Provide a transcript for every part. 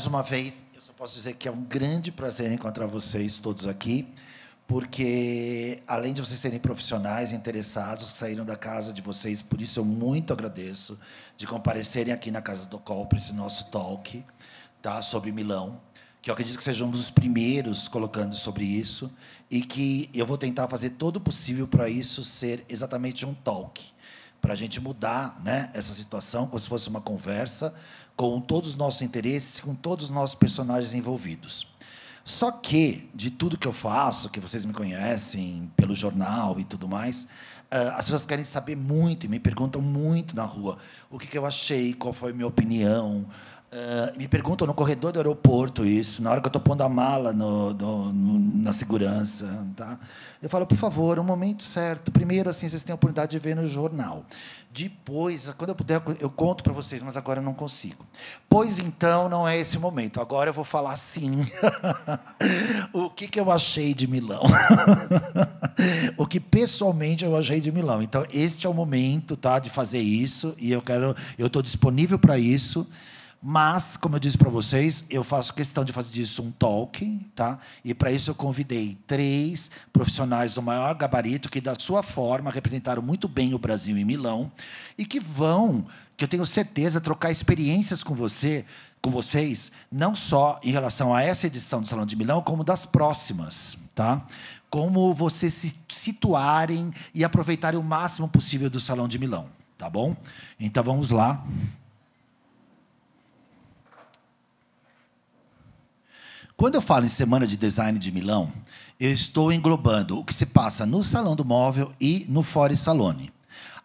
mais uma vez, eu só posso dizer que é um grande prazer encontrar vocês todos aqui, porque além de vocês serem profissionais interessados que saíram da casa de vocês, por isso eu muito agradeço de comparecerem aqui na casa do Col para esse nosso talk, tá, sobre Milão, que eu acredito que seja um dos primeiros colocando sobre isso e que eu vou tentar fazer todo o possível para isso ser exatamente um talk, para a gente mudar, né, essa situação como se fosse uma conversa com todos os nossos interesses, com todos os nossos personagens envolvidos. Só que, de tudo que eu faço, que vocês me conhecem pelo jornal e tudo mais, ah, as pessoas querem saber muito e me perguntam muito na rua o que, eu achei, qual foi a minha opinião. Ah, me perguntam no corredor do aeroporto isso, na hora que eu estou pondo a mala no, no, no, na segurança. Tá? Eu falo, por favor, um momento certo. Primeiro, assim, vocês têm a oportunidade de ver no jornal. Depois, quando eu puder, eu conto para vocês, mas agora eu não consigo. Pois então, não é esse o momento. Agora eu vou falar sim. o que, que eu achei de Milão? o que pessoalmente eu achei de Milão. Então, este é o momento, tá, de fazer isso e eu quero, eu estou disponível para isso. Mas, como eu disse para vocês, eu faço questão de fazer disso um talk, tá? E para isso eu convidei três profissionais do maior gabarito que, da sua forma, representaram muito bem o Brasil em Milão e que vão, que eu tenho certeza, trocar experiências com você, com vocês, não só em relação a essa edição do Salão de Milão, como das próximas, tá? Como vocês se situarem e aproveitarem o máximo possível do Salão de Milão, tá bom? Então vamos lá. Quando eu falo em Semana de Design de Milão, eu estou englobando o que se passa no Salão do Móvel e no Fore Salone.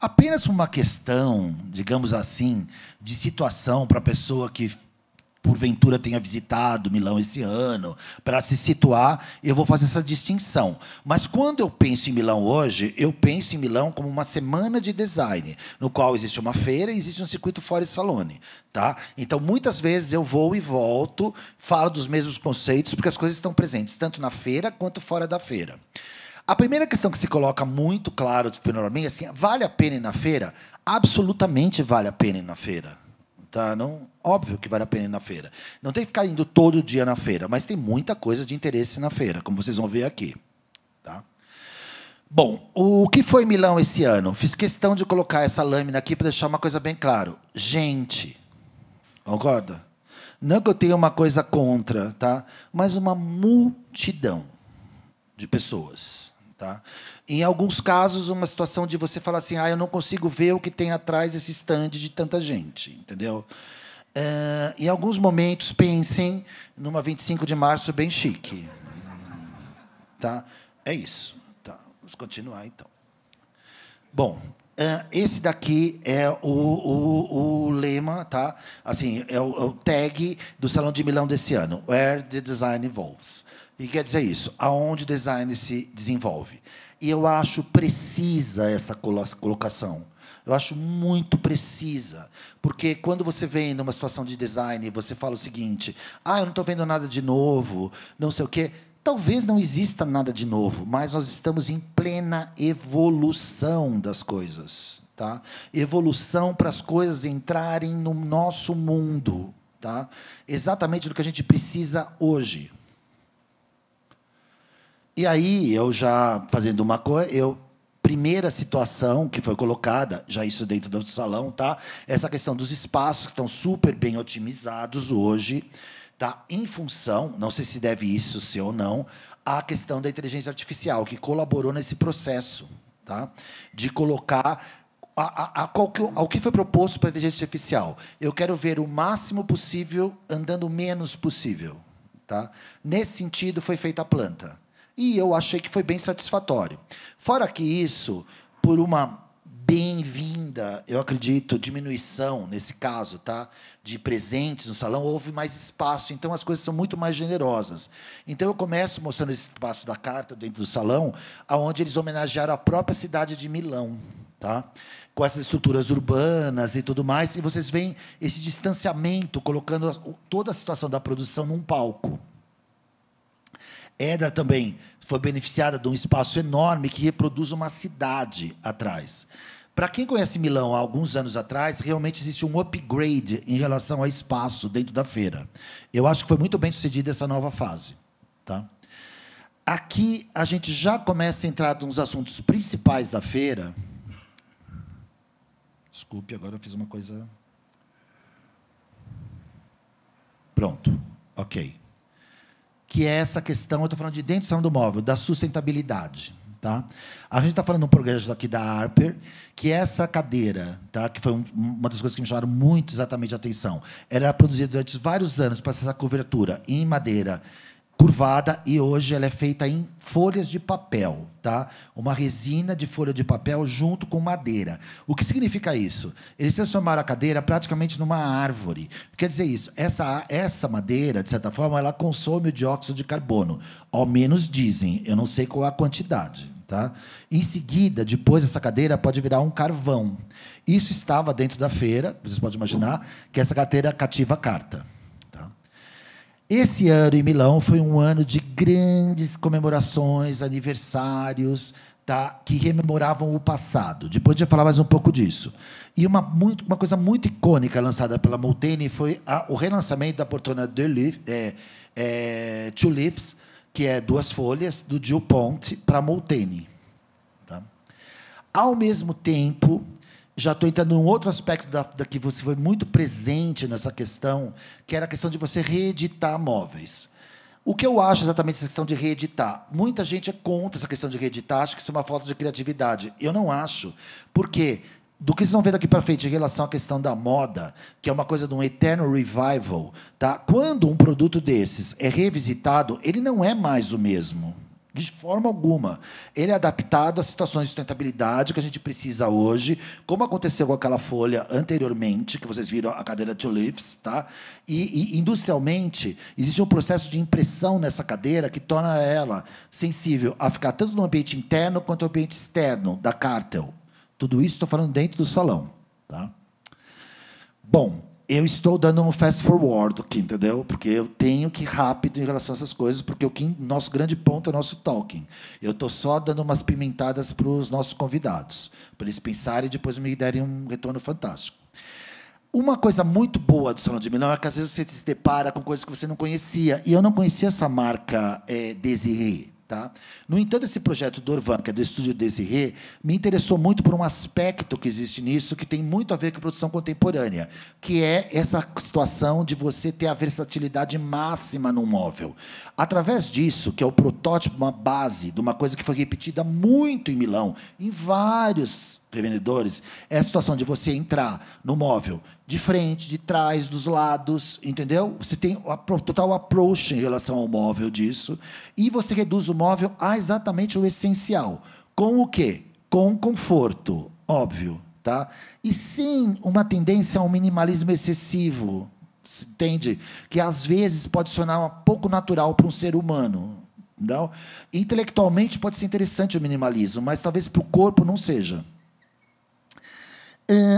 Apenas uma questão, digamos assim, de situação para a pessoa que porventura tenha visitado Milão esse ano, para se situar, eu vou fazer essa distinção. Mas quando eu penso em Milão hoje, eu penso em Milão como uma semana de design, no qual existe uma feira e existe um circuito Fora Salone. Tá? Então, muitas vezes eu vou e volto, falo dos mesmos conceitos, porque as coisas estão presentes, tanto na feira quanto fora da feira. A primeira questão que se coloca muito claro de mim é assim, vale a pena ir na feira? Absolutamente vale a pena ir na feira. Tá? Não, óbvio que vale a pena ir na feira. Não tem que ficar indo todo dia na feira, mas tem muita coisa de interesse na feira, como vocês vão ver aqui. Tá? Bom, o que foi Milão esse ano? Fiz questão de colocar essa lâmina aqui para deixar uma coisa bem claro. Gente, concorda? Não é que eu tenha uma coisa contra, tá? Mas uma multidão de pessoas, tá? Em alguns casos, uma situação de você falar assim, ah, eu não consigo ver o que tem atrás desse stand de tanta gente, entendeu? Uh, em alguns momentos, pensem numa 25 de março bem chique. Tá? É isso. Tá. Vamos continuar, então. Bom, uh, esse daqui é o, o, o, lema, tá? Assim, é o, é o tag do Salão de Milão desse ano. Where the Design Evolves. E quer dizer isso, aonde o design se desenvolve. E eu acho precisa essa colocação. Eu acho muito precisa. Porque quando você vem numa situação de design, você fala o seguinte: ah, eu não estou vendo nada de novo, não sei o quê. Talvez não exista nada de novo, mas nós estamos em plena evolução das coisas. Tá? Evolução para as coisas entrarem no nosso mundo. Tá? Exatamente do que a gente precisa hoje. E aí eu já fazendo uma coisa, eu primeira situação que foi colocada, já isso dentro do salão, tá? Essa questão dos espaços que estão super bem otimizados hoje, tá? Em função, não sei se deve isso ser ou não, à questão da inteligência artificial que colaborou nesse processo, tá? De colocar a, a, a que, ao que foi proposto para a inteligência artificial. Eu quero ver o máximo possível andando o menos possível. Tá? Nesse sentido, foi feita a planta e eu achei que foi bem satisfatório. Fora que isso, por uma bem-vinda, eu acredito, diminuição nesse caso, tá? De presentes no salão, houve mais espaço, então as coisas são muito mais generosas. Então eu começo mostrando esse espaço da carta dentro do salão, aonde eles homenagearam a própria cidade de Milão, tá? Com essas estruturas urbanas e tudo mais, e vocês veem esse distanciamento colocando toda a situação da produção num palco, Edra também foi beneficiada de um espaço enorme que reproduz uma cidade atrás. Para quem conhece Milão há alguns anos atrás, realmente existe um upgrade em relação ao espaço dentro da feira. Eu acho que foi muito bem sucedida essa nova fase. Tá? Aqui a gente já começa a entrar nos assuntos principais da feira. Desculpe, agora eu fiz uma coisa. Pronto, ok que é essa questão, eu estou falando de dentro do móvel, da sustentabilidade. Tá? A gente está falando de um projeto aqui da Harper, que é essa cadeira, tá? que foi um, uma das coisas que me chamaram muito exatamente a atenção, ela era produzida durante vários anos para essa cobertura em madeira curvada e hoje ela é feita em folhas de papel tá? Uma resina de folha de papel junto com madeira. O que significa isso? Eles transformaram a cadeira praticamente numa árvore. Quer dizer isso, essa, essa madeira, de certa forma, ela consome o dióxido de carbono. Ao menos dizem, eu não sei qual é a quantidade. Tá? Em seguida, depois essa cadeira pode virar um carvão. Isso estava dentro da feira, vocês podem imaginar, que essa cadeira cativa carta. Esse ano em Milão foi um ano de grandes comemorações, aniversários, tá? que rememoravam o passado. Depois a gente vai falar mais um pouco disso. E uma, muito, uma coisa muito icônica lançada pela MulTene foi a, o relançamento da Portona de Leaf, é, é, Two Leaves, que é Duas Folhas, do Gil Ponte, para Montaigne. Tá? Ao mesmo tempo, já estou entrando num outro aspecto da, da, que você foi muito presente nessa questão, que era a questão de você reeditar móveis. O que eu acho exatamente essa questão de reeditar? Muita gente é contra essa questão de reeditar, acha que isso é uma falta de criatividade. Eu não acho, porque do que vocês vão ver daqui para frente em relação à questão da moda, que é uma coisa de um eterno revival, tá? quando um produto desses é revisitado, ele não é mais o mesmo. De forma alguma. Ele é adaptado às situações de sustentabilidade que a gente precisa hoje, como aconteceu com aquela folha anteriormente, que vocês viram a cadeira de Olives, tá? E, e, industrialmente, existe um processo de impressão nessa cadeira que torna ela sensível a ficar tanto no ambiente interno quanto no ambiente externo da cártel. Tudo isso estou falando dentro do salão, tá? Bom, eu estou dando um fast forward aqui, entendeu? Porque eu tenho que ir rápido em relação a essas coisas, porque o que, nosso grande ponto é o nosso talking. Eu estou só dando umas pimentadas para os nossos convidados, para eles pensarem e depois me derem um retorno fantástico. Uma coisa muito boa do Salão de Milão é que às vezes você se depara com coisas que você não conhecia. E eu não conhecia essa marca é, Desiree. Tá? No entanto, esse projeto do Orvan, que é do estúdio Desirê, me interessou muito por um aspecto que existe nisso, que tem muito a ver com a produção contemporânea, que é essa situação de você ter a versatilidade máxima num móvel. Através disso, que é o protótipo, uma base de uma coisa que foi repetida muito em Milão, em vários revendedores, é a situação de você entrar no móvel de frente, de trás, dos lados, entendeu? Você tem o total approach em relação ao móvel disso. E você reduz o móvel a exatamente o essencial. Com o quê? Com conforto, óbvio. Tá? E sim, uma tendência a um minimalismo excessivo, entende? Que às vezes pode sonar pouco natural para um ser humano, não? Intelectualmente pode ser interessante o minimalismo, mas talvez para o corpo não seja.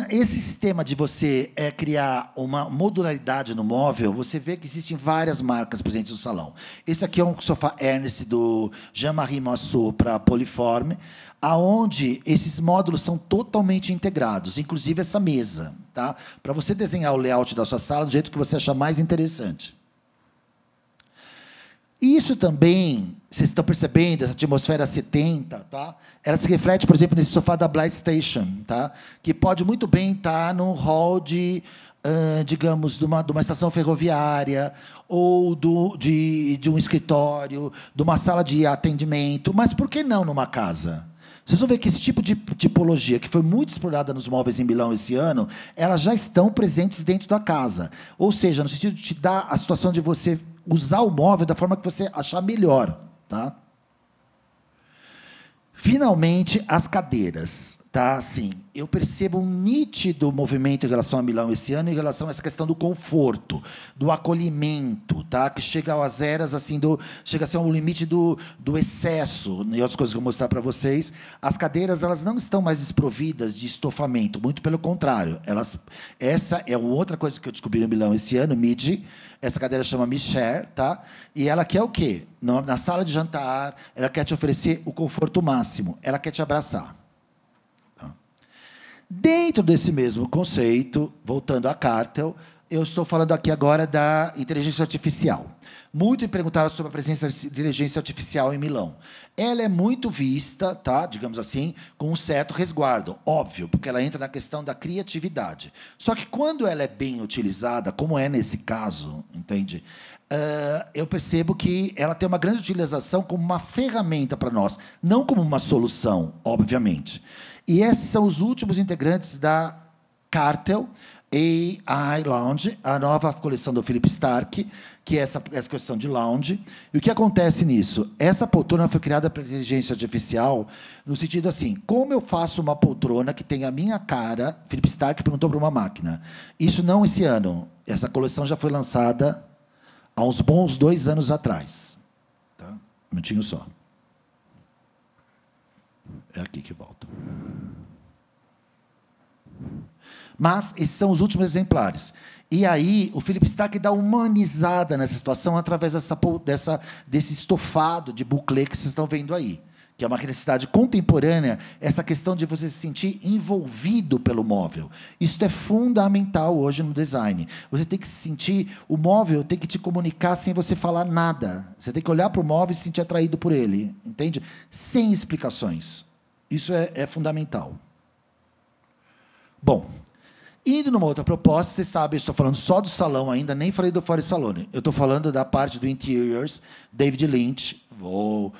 Esse sistema de você é, criar uma modularidade no móvel, você vê que existem várias marcas presentes no salão. Esse aqui é um sofá Ernest do Jean-Marie Moissot para Poliforme, aonde esses módulos são totalmente integrados, inclusive essa mesa, tá? para você desenhar o layout da sua sala do jeito que você achar mais interessante. Isso também, vocês estão percebendo, essa atmosfera 70, tá? ela se reflete, por exemplo, nesse sofá da Blind Station, tá? que pode muito bem estar num hall de, uh, digamos, de uma, de uma estação ferroviária, ou do, de, de um escritório, de uma sala de atendimento, mas por que não numa casa? Vocês vão ver que esse tipo de tipologia, que foi muito explorada nos móveis em Milão esse ano, elas já estão presentes dentro da casa. Ou seja, no sentido de te dar a situação de você usar o móvel da forma que você achar melhor, tá? Finalmente, as cadeiras, tá? Assim, eu percebo um nítido movimento em relação a Milão esse ano, em relação a essa questão do conforto, do acolhimento, tá? que chega às eras, assim, do, chega a ser um limite do, do excesso. E outras coisas que eu vou mostrar para vocês. As cadeiras elas não estão mais desprovidas de estofamento, muito pelo contrário. Elas, essa é outra coisa que eu descobri em Milão esse ano, MIDI. Essa cadeira chama Michel, tá? E ela quer o quê? Na sala de jantar, ela quer te oferecer o conforto máximo, ela quer te abraçar. Dentro desse mesmo conceito, voltando a Cartel, eu estou falando aqui agora da inteligência artificial. Muito me perguntaram sobre a presença de inteligência artificial em Milão. Ela é muito vista, tá, digamos assim, com um certo resguardo, óbvio, porque ela entra na questão da criatividade. Só que quando ela é bem utilizada, como é nesse caso, entende? Uh, eu percebo que ela tem uma grande utilização como uma ferramenta para nós, não como uma solução, obviamente. E esses são os últimos integrantes da Cartel AI Lounge, a nova coleção do Philip Stark, que é essa, essa questão de lounge. E o que acontece nisso? Essa poltrona foi criada pela inteligência artificial no sentido assim, como eu faço uma poltrona que tem a minha cara? Philip Stark perguntou para uma máquina. Isso não esse ano. Essa coleção já foi lançada há uns bons dois anos atrás. Tá? Um minutinho só. É aqui que volta. Mas esses são os últimos exemplares. E aí, o Philip Stack dá humanizada nessa situação através dessa, dessa, desse estofado de bucle que vocês estão vendo aí. Que é uma necessidade contemporânea, essa questão de você se sentir envolvido pelo móvel. Isso é fundamental hoje no design. Você tem que se sentir. O móvel tem que te comunicar sem você falar nada. Você tem que olhar para o móvel e se sentir atraído por ele. Entende? Sem explicações. Isso é, é fundamental. Bom, indo numa outra proposta, vocês sabem, estou falando só do salão ainda, nem falei do Forest Salone. Eu estou falando da parte do Interiors, David Lynch, vou,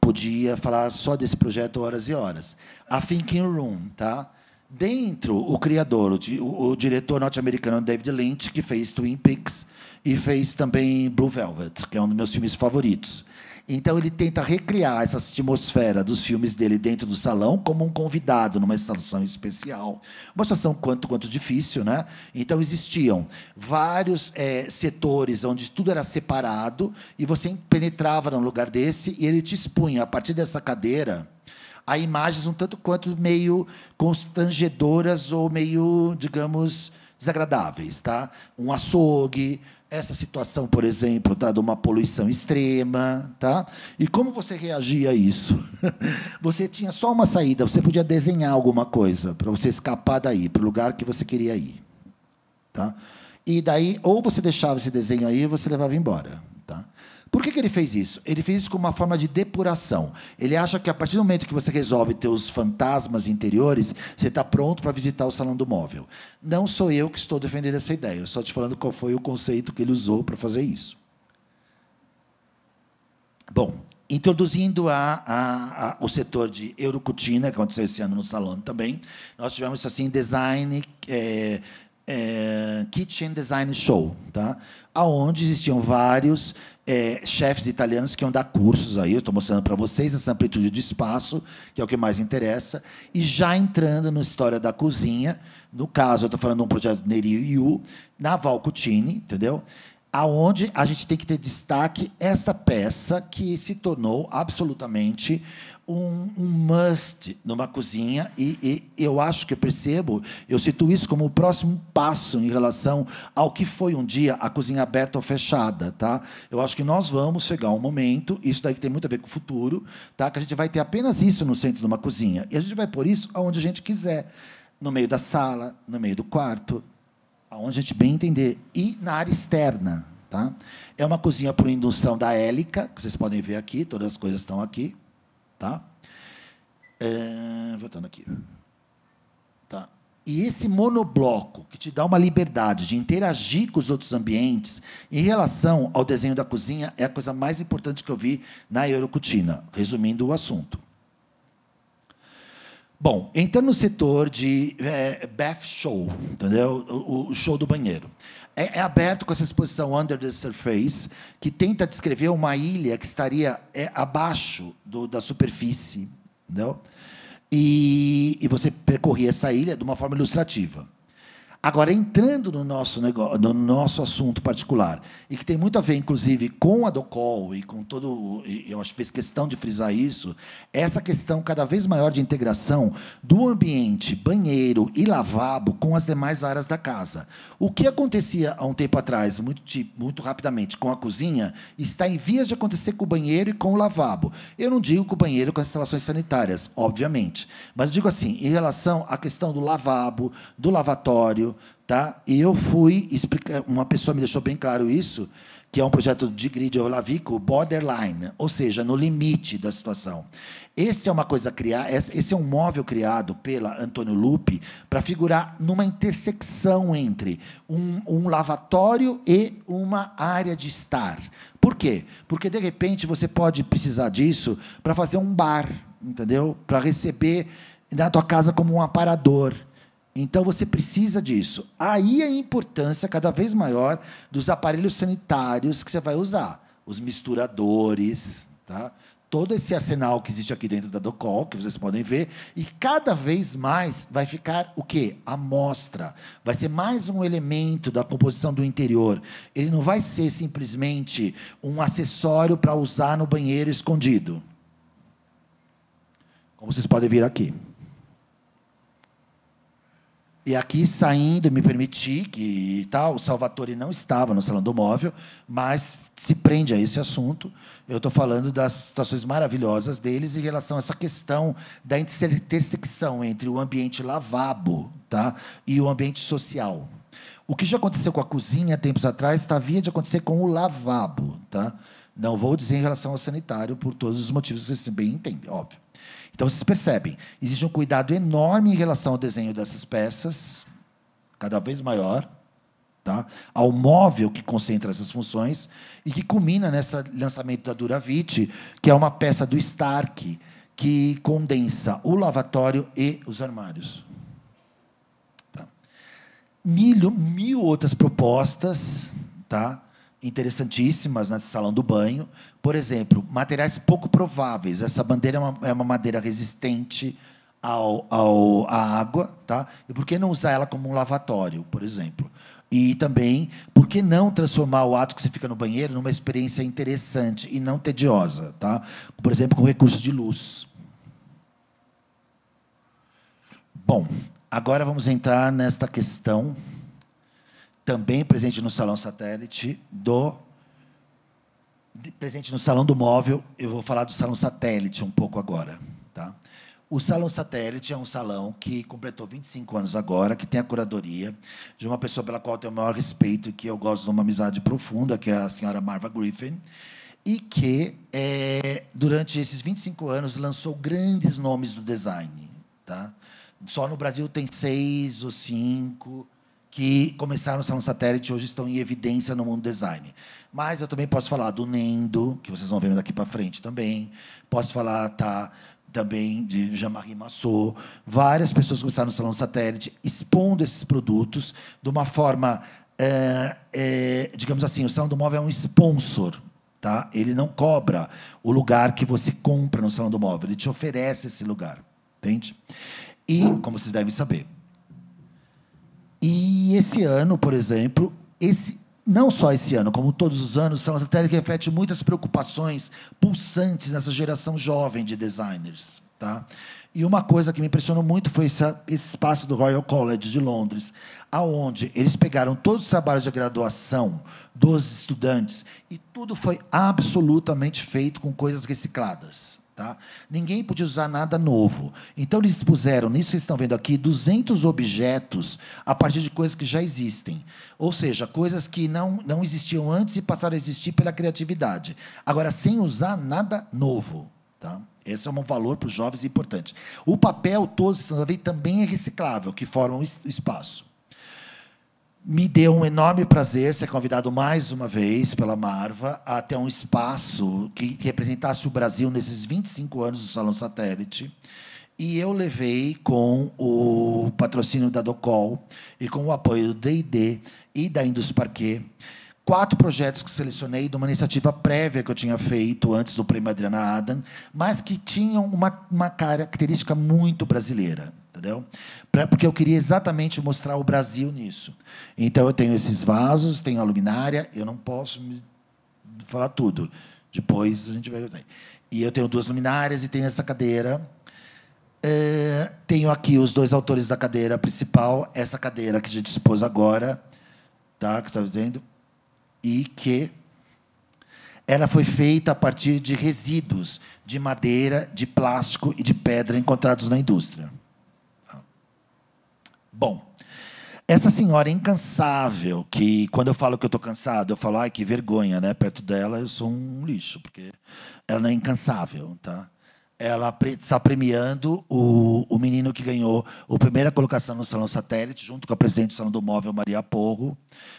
podia falar só desse projeto horas e horas. A Thinking Room, tá? Dentro, o criador, o, o, o diretor norte-americano David Lynch, que fez Twin Peaks e fez também Blue Velvet, que é um dos meus filmes favoritos. Então ele tenta recriar essa atmosfera dos filmes dele dentro do salão como um convidado numa instalação especial. Uma situação quanto quanto difícil, né? Então existiam vários é, setores onde tudo era separado e você penetrava num lugar desse e ele te expunha a partir dessa cadeira a imagens um tanto quanto meio constrangedoras ou meio, digamos, desagradáveis, tá? Um açougue, essa situação, por exemplo, tá, de uma poluição extrema, tá? E como você reagia a isso? Você tinha só uma saída, você podia desenhar alguma coisa para você escapar daí, para o lugar que você queria ir, tá? E daí ou você deixava esse desenho aí, ou você levava embora, tá? Por que, que ele fez isso? Ele fez isso como uma forma de depuração. Ele acha que a partir do momento que você resolve teus fantasmas interiores, você está pronto para visitar o salão do móvel. Não sou eu que estou defendendo essa ideia, eu só te falando qual foi o conceito que ele usou para fazer isso. Bom, Introduzindo a, a, a, o setor de Eurocutina, que aconteceu esse ano no salão também, nós tivemos assim design, é, é, kitchen design show, tá? Aonde existiam vários é, chefes italianos que iam dar cursos aí, eu estou mostrando para vocês essa amplitude de espaço, que é o que mais interessa, e já entrando na história da cozinha, no caso, eu estou falando de um projeto do Neri Yu, na Valcutini, entendeu? aonde a gente tem que ter destaque esta peça que se tornou absolutamente um, um must numa cozinha e, e, eu acho que eu percebo, eu cito isso como o próximo passo em relação ao que foi um dia a cozinha aberta ou fechada, tá? Eu acho que nós vamos chegar um momento, isso daí tem muito a ver com o futuro, tá? Que a gente vai ter apenas isso no centro de uma cozinha e a gente vai pôr isso aonde a gente quiser, no meio da sala, no meio do quarto, aonde a gente bem entender e na área externa, tá? É uma cozinha por indução da Hélica, que vocês podem ver aqui, todas as coisas estão aqui, Tá? É, voltando aqui. Tá? E esse monobloco, que te dá uma liberdade de interagir com os outros ambientes, em relação ao desenho da cozinha, é a coisa mais importante que eu vi na Eurocutina, resumindo o assunto. Bom, entrando no setor de é, bath show, entendeu? O, o show do banheiro é, é, aberto com essa exposição Under the Surface, que tenta descrever uma ilha que estaria é, abaixo do, da superfície. Entendeu? E, e você percorria essa ilha de uma forma ilustrativa. Agora, entrando no nosso, negócio, no nosso assunto particular, e que tem muito a ver, inclusive, com a Docol e com todo. Eu acho que fez questão de frisar isso, essa questão cada vez maior de integração do ambiente, banheiro e lavabo com as demais áreas da casa. O que acontecia há um tempo atrás, muito, muito rapidamente, com a cozinha, está em vias de acontecer com o banheiro e com o lavabo. Eu não digo com o banheiro com as instalações sanitárias, obviamente. Mas eu digo assim, em relação à questão do lavabo, do lavatório Tá? E eu fui explicar. Uma pessoa me deixou bem claro isso, que é um projeto de grid olavico borderline, ou seja, no limite da situação. Esse é uma coisa criada, esse é um móvel criado pela Antônio Lupe para figurar numa intersecção entre um, um lavatório e uma área de estar. Por quê? Porque de repente você pode precisar disso para fazer um bar, entendeu? Para receber na tua casa como um aparador então você precisa disso. Aí a importância cada vez maior dos aparelhos sanitários que você vai usar, os misturadores, tá? Todo esse arsenal que existe aqui dentro da Docol, que vocês podem ver, e cada vez mais vai ficar o quê? A mostra. Vai ser mais um elemento da composição do interior. Ele não vai ser simplesmente um acessório para usar no banheiro escondido. Como vocês podem ver aqui. E aqui saindo, me permiti que tal, o Salvatore não estava no Salão do Móvel, mas se prende a esse assunto. Eu estou falando das situações maravilhosas deles em relação a essa questão da intersecção entre o ambiente lavabo tá, e o ambiente social. O que já aconteceu com a cozinha tempos atrás está vindo de acontecer com o lavabo. Tá? Não vou dizer em relação ao sanitário, por todos os motivos que vocês bem entendem, óbvio. Então, vocês percebem, existe um cuidado enorme em relação ao desenho dessas peças, cada vez maior, tá? ao móvel que concentra essas funções e que culmina nesse lançamento da Duravit, que é uma peça do Stark, que condensa o lavatório e os armários. Tá? mil outras propostas, tá? interessantíssimas nesse salão do banho. Por exemplo, materiais pouco prováveis. Essa bandeira é uma, é uma madeira resistente ao, ao, à água, tá? E por que não usar ela como um lavatório, por exemplo? E também, por que não transformar o ato que você fica no banheiro numa experiência interessante e não tediosa, tá? Por exemplo, com recursos de luz. Bom, agora vamos entrar nesta questão também presente no Salão Satélite do presente no Salão do Móvel. Eu vou falar do Salão Satélite um pouco agora. Tá? O Salão Satélite é um salão que completou 25 anos agora, que tem a curadoria de uma pessoa pela qual eu tenho o maior respeito e que eu gosto de uma amizade profunda, que é a senhora Marva Griffin, e que, é, durante esses 25 anos, lançou grandes nomes do design. Tá? Só no Brasil tem seis ou cinco que começaram a Salão um satélite hoje estão em evidência no mundo design. Mas eu também posso falar do Nendo, que vocês vão ver daqui para frente também. Posso falar tá, também de Jean-Marie Massot. Várias pessoas começaram no Salão Satélite expondo esses produtos de uma forma, é, é, digamos assim, o Salão do Móvel é um sponsor. Tá? Ele não cobra o lugar que você compra no Salão do Móvel, ele te oferece esse lugar. Entende? E, como vocês devem saber, e esse ano, por exemplo, esse, não só esse ano, como todos os anos, são uma matéria que reflete muitas preocupações pulsantes nessa geração jovem de designers. Tá? E uma coisa que me impressionou muito foi esse, esse espaço do Royal College de Londres, aonde eles pegaram todos os trabalhos de graduação dos estudantes e tudo foi absolutamente feito com coisas recicladas. Tá? Ninguém podia usar nada novo. Então, eles puseram nisso, vocês estão vendo aqui, 200 objetos a partir de coisas que já existem. Ou seja, coisas que não, não existiam antes e passaram a existir pela criatividade. Agora, sem usar nada novo. Tá? Esse é um valor para os jovens importante. O papel todo também é reciclável, que forma o espaço. Me deu um enorme prazer ser convidado mais uma vez pela Marva a ter um espaço que representasse o Brasil nesses 25 anos do Salão Satélite. E eu levei com o patrocínio da Docol e com o apoio do D&D e da Indus Parquet quatro projetos que selecionei de uma iniciativa prévia que eu tinha feito antes do Prêmio Adriana Adam, mas que tinham uma, uma característica muito brasileira entendeu? Pra, porque eu queria exatamente mostrar o Brasil nisso. Então eu tenho esses vasos, tenho a luminária, eu não posso me, falar tudo. Depois a gente vai. E eu tenho duas luminárias e tenho essa cadeira. É, tenho aqui os dois autores da cadeira principal, essa cadeira que a gente expôs agora, tá? Que está dizendo e que ela foi feita a partir de resíduos de madeira, de plástico e de pedra encontrados na indústria. Bom, essa senhora é incansável, que quando eu falo que eu estou cansado, eu falo, ai, que vergonha, né? Perto dela eu sou um lixo, porque ela não é incansável, tá? Ela está premiando o, o menino que ganhou a primeira colocação no Salão Satélite, junto com a presidente do Salão do Móvel, Maria Porro,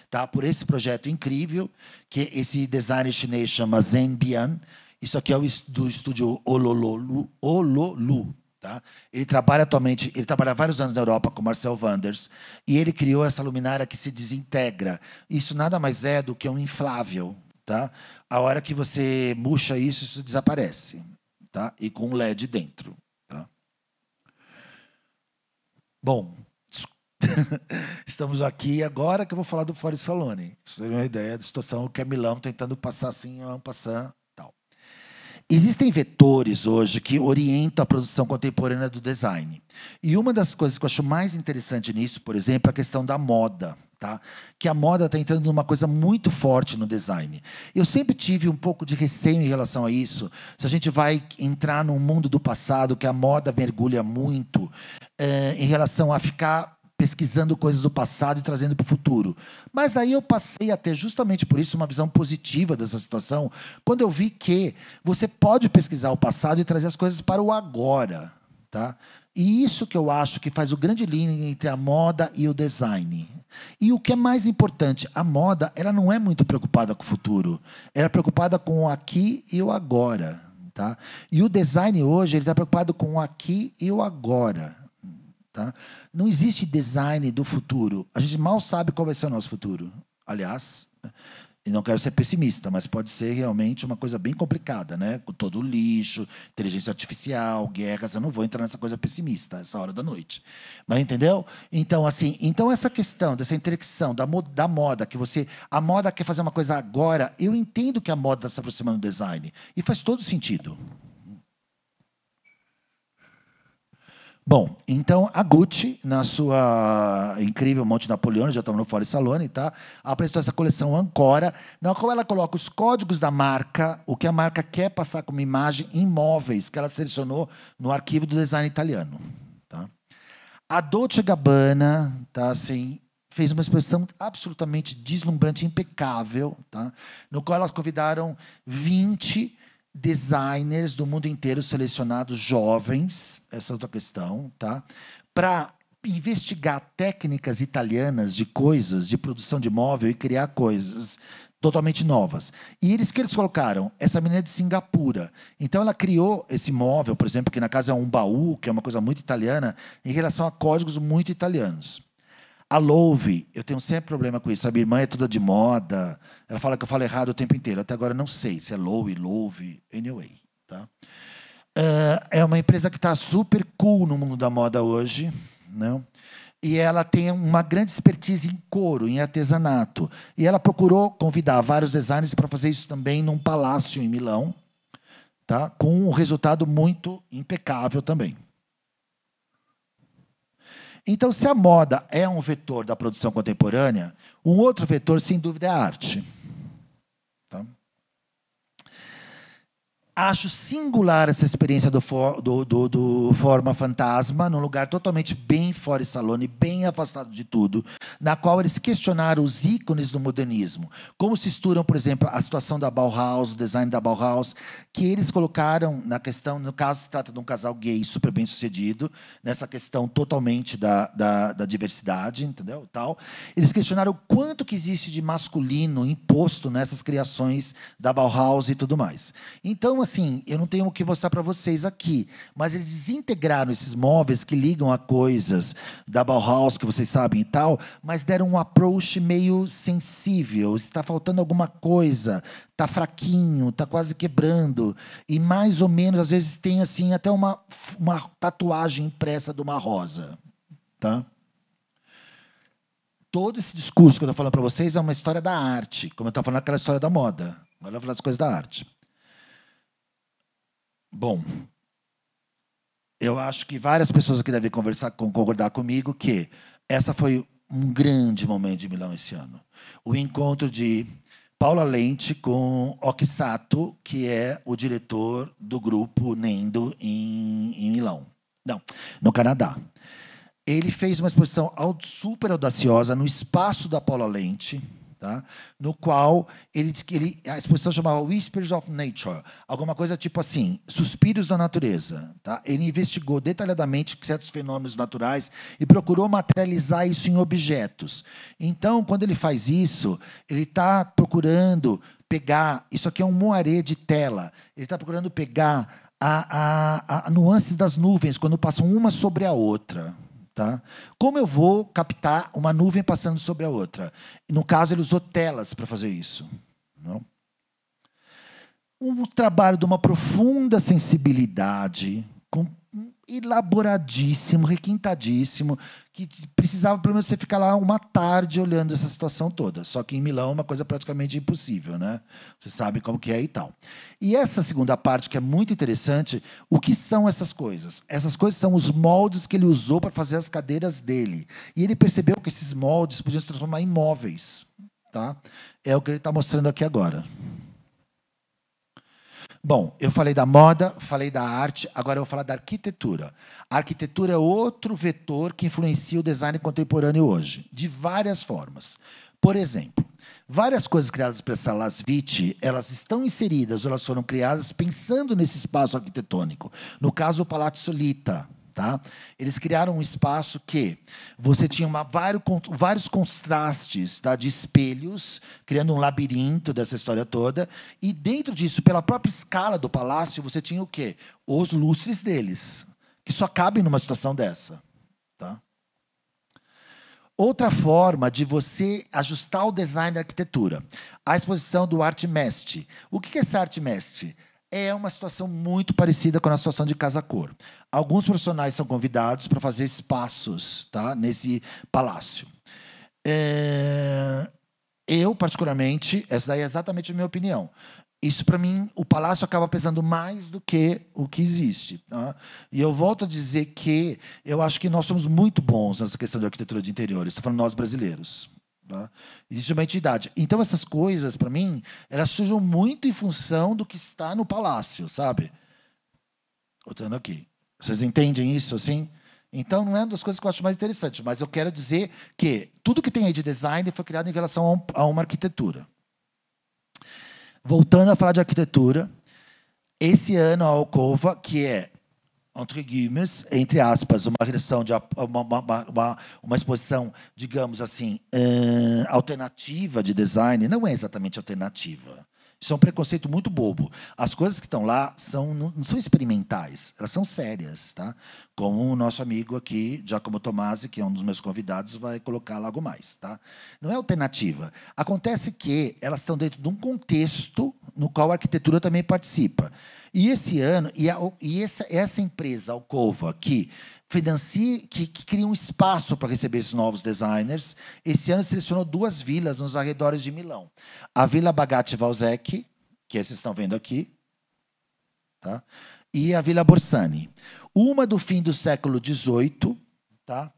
tá? por esse projeto incrível, que esse designer chinês chama Zen Bian. Isso aqui é do estúdio Olololu, Ololu Tá? Ele trabalha atualmente, ele trabalha vários anos na Europa com Marcel Vanders e ele criou essa luminária que se desintegra. Isso nada mais é do que um inflável, tá? A hora que você murcha isso, isso desaparece, tá? E com um LED dentro, tá? Bom, estamos aqui agora que eu vou falar do Fore Salone. Pra você ter uma ideia da situação que é Milão tentando passar assim, um passar Existem vetores hoje que orientam a produção contemporânea do design. E uma das coisas que eu acho mais interessante nisso, por exemplo, é a questão da moda. Tá? Que a moda está entrando numa coisa muito forte no design. Eu sempre tive um pouco de receio em relação a isso. Se a gente vai entrar num mundo do passado que a moda mergulha muito é, em relação a ficar pesquisando coisas do passado e trazendo para o futuro. Mas aí eu passei a ter, justamente por isso, uma visão positiva dessa situação, quando eu vi que você pode pesquisar o passado e trazer as coisas para o agora. Tá? E isso que eu acho que faz o grande link entre a moda e o design. E o que é mais importante, a moda, ela não é muito preocupada com o futuro. Ela é preocupada com o aqui e o agora, tá? E o design hoje, ele está preocupado com o aqui e o agora. Tá? Não existe design do futuro. A gente mal sabe qual vai ser o nosso futuro. Aliás, né, e não quero ser pessimista, mas pode ser realmente uma coisa bem complicada, né? Com todo o lixo, inteligência artificial, guerras, eu não vou entrar nessa coisa pessimista essa hora da noite. Mas entendeu? Então, assim, então essa questão dessa intersecção da, moda, da moda, que você. A moda quer fazer uma coisa agora, eu entendo que a moda está se aproximando do design. E faz todo sentido. Bom, então a Gucci, na sua incrível Monte Napoleão, já estamos no Fora Salone, tá? apresentou essa coleção Ancora, na qual ela coloca os códigos da marca, o que a marca quer passar como imagem em móveis, que ela selecionou no arquivo do design italiano. Tá? A Dolce Gabbana tá, assim, fez uma exposição absolutamente deslumbrante, impecável, tá? no qual elas convidaram 20 designers do mundo inteiro selecionados jovens, essa é outra questão, tá? Para investigar técnicas italianas de coisas, de produção de móvel e criar coisas totalmente novas. E eles que eles colocaram, essa menina é de Singapura. Então ela criou esse móvel, por exemplo, que na casa é um baú, que é uma coisa muito italiana, em relação a códigos muito italianos. A Louve, eu tenho sempre problema com isso. A minha irmã é toda de moda. Ela fala que eu falo errado o tempo inteiro. Até agora não sei se é Louve, Louve, anyway. Tá? Ah, é uma empresa que está super cool no mundo da moda hoje. Não? Né? e ela tem uma grande expertise em couro, em artesanato. E ela procurou convidar vários designers para fazer isso também num palácio em Milão, tá? com um resultado muito impecável também. Então, se a moda é um vetor da produção contemporânea, um outro vetor, sem dúvida, é a arte. Tá? Acho singular essa experiência do, for, do, do, do Forma Fantasma, num lugar totalmente bem fora de Salone, bem afastado de tudo, na qual eles questionaram os ícones do modernismo. Como se misturam, por exemplo, a situação da Bauhaus, o design da Bauhaus, que eles colocaram na questão, no caso se trata de um casal gay super bem sucedido, nessa questão totalmente da, da, da diversidade, entendeu? Tal. Eles questionaram o quanto que existe de masculino imposto nessas criações da Bauhaus e tudo mais. Então, assim, eu não tenho o que mostrar para vocês aqui, mas eles desintegraram esses móveis que ligam a coisas da Bauhaus, que vocês sabem e tal, mas deram um approach meio sensível. Está faltando alguma coisa, está fraquinho, está quase quebrando. E mais ou menos, às vezes, tem assim até uma, uma tatuagem impressa de uma rosa. Tá? todo esse discurso que eu estou falando para vocês é uma história da arte, como eu estava falando aquela história da moda. Agora eu vou falar das coisas da arte. Bom, eu acho que várias pessoas aqui devem conversar, concordar comigo que essa foi um grande momento de Milão esse ano. O encontro de Paula Lente com Okisato, que é o diretor do grupo Nendo em, em Milão. Não, no Canadá. Ele fez uma exposição super audaciosa no espaço da Paula Lente, tá? no qual ele diz que ele, a exposição chamava Whispers of Nature, alguma coisa tipo assim, suspiros da natureza. Tá? Ele investigou detalhadamente certos fenômenos naturais e procurou materializar isso em objetos. Então, quando ele faz isso, ele está procurando pegar, isso aqui é um moaré de tela, ele está procurando pegar a, a, a nuances das nuvens quando passam uma sobre a outra. Tá? Como eu vou captar uma nuvem passando sobre a outra? No caso, ele usou telas para fazer isso. Não? Um trabalho de uma profunda sensibilidade, com elaboradíssimo, requintadíssimo, que precisava pelo menos você ficar lá uma tarde olhando essa situação toda. Só que em Milão é uma coisa praticamente impossível, né? Você sabe como que é e tal. E essa segunda parte que é muito interessante, o que são essas coisas? Essas coisas são os moldes que ele usou para fazer as cadeiras dele. E ele percebeu que esses moldes podiam se transformar em móveis, tá? É o que ele está mostrando aqui agora. Bom, eu falei da moda, falei da arte, agora eu vou falar da arquitetura. A arquitetura é outro vetor que influencia o design contemporâneo hoje, de várias formas. Por exemplo, várias coisas criadas para essa Vite, elas estão inseridas, elas foram criadas pensando nesse espaço arquitetônico. No caso, o Palácio Lita. Tá? Eles criaram um espaço que você tinha uma, vários, vários contrastes tá? de espelhos, criando um labirinto dessa história toda. E dentro disso, pela própria escala do palácio, você tinha o quê? Os lustres deles, que só cabem numa situação dessa. Tá? Outra forma de você ajustar o design da arquitetura. A exposição do Art Mest. O que é essa Art Mest? é uma situação muito parecida com a situação de casa-cor. Alguns profissionais são convidados para fazer espaços tá, nesse palácio. É... Eu, particularmente, essa daí é exatamente a minha opinião. Isso, para mim, o palácio acaba pesando mais do que o que existe. Tá? E eu volto a dizer que eu acho que nós somos muito bons nessa questão de arquitetura de interiores. Estou falando nós brasileiros. Tá? Existe uma entidade. Então, essas coisas, para mim, elas surgem muito em função do que está no palácio, sabe? Voltando aqui. Vocês entendem isso assim? Então, não é uma das coisas que eu acho mais interessante, mas eu quero dizer que tudo que tem aí de design foi criado em relação a, a uma arquitetura. Voltando a falar de arquitetura, esse ano a Alcova, que é entre guillemets, entre aspas, uma agressão, de uma, uma, uma, uma exposição, digamos assim, uh, alternativa de design, não é exatamente alternativa. Isso é um preconceito muito bobo. As coisas que estão lá são, não são experimentais, elas são sérias. Tá? Como o nosso amigo aqui, Giacomo Tomasi, que é um dos meus convidados, vai colocar logo mais. Tá? Não é alternativa. Acontece que elas estão dentro de um contexto no qual a arquitetura também participa. E esse ano, e, a, e essa, essa empresa, Alcova, que financia, que, que cria um espaço para receber esses novos designers, esse ano selecionou duas vilas nos arredores de Milão. A Vila Bagatti Valsec, que é, vocês estão vendo aqui, tá? e a Vila Borsani. Uma do fim do século XVIII, tá?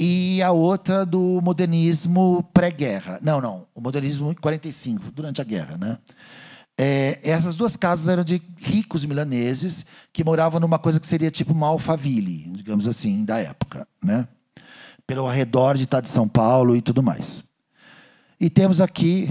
e a outra do modernismo pré-guerra. Não, não, o modernismo 45, durante a guerra, né? É, essas duas casas eram de ricos milaneses que moravam numa coisa que seria tipo uma alfaville, digamos assim, da época, né? Pelo arredor de estar tá de São Paulo e tudo mais. E temos aqui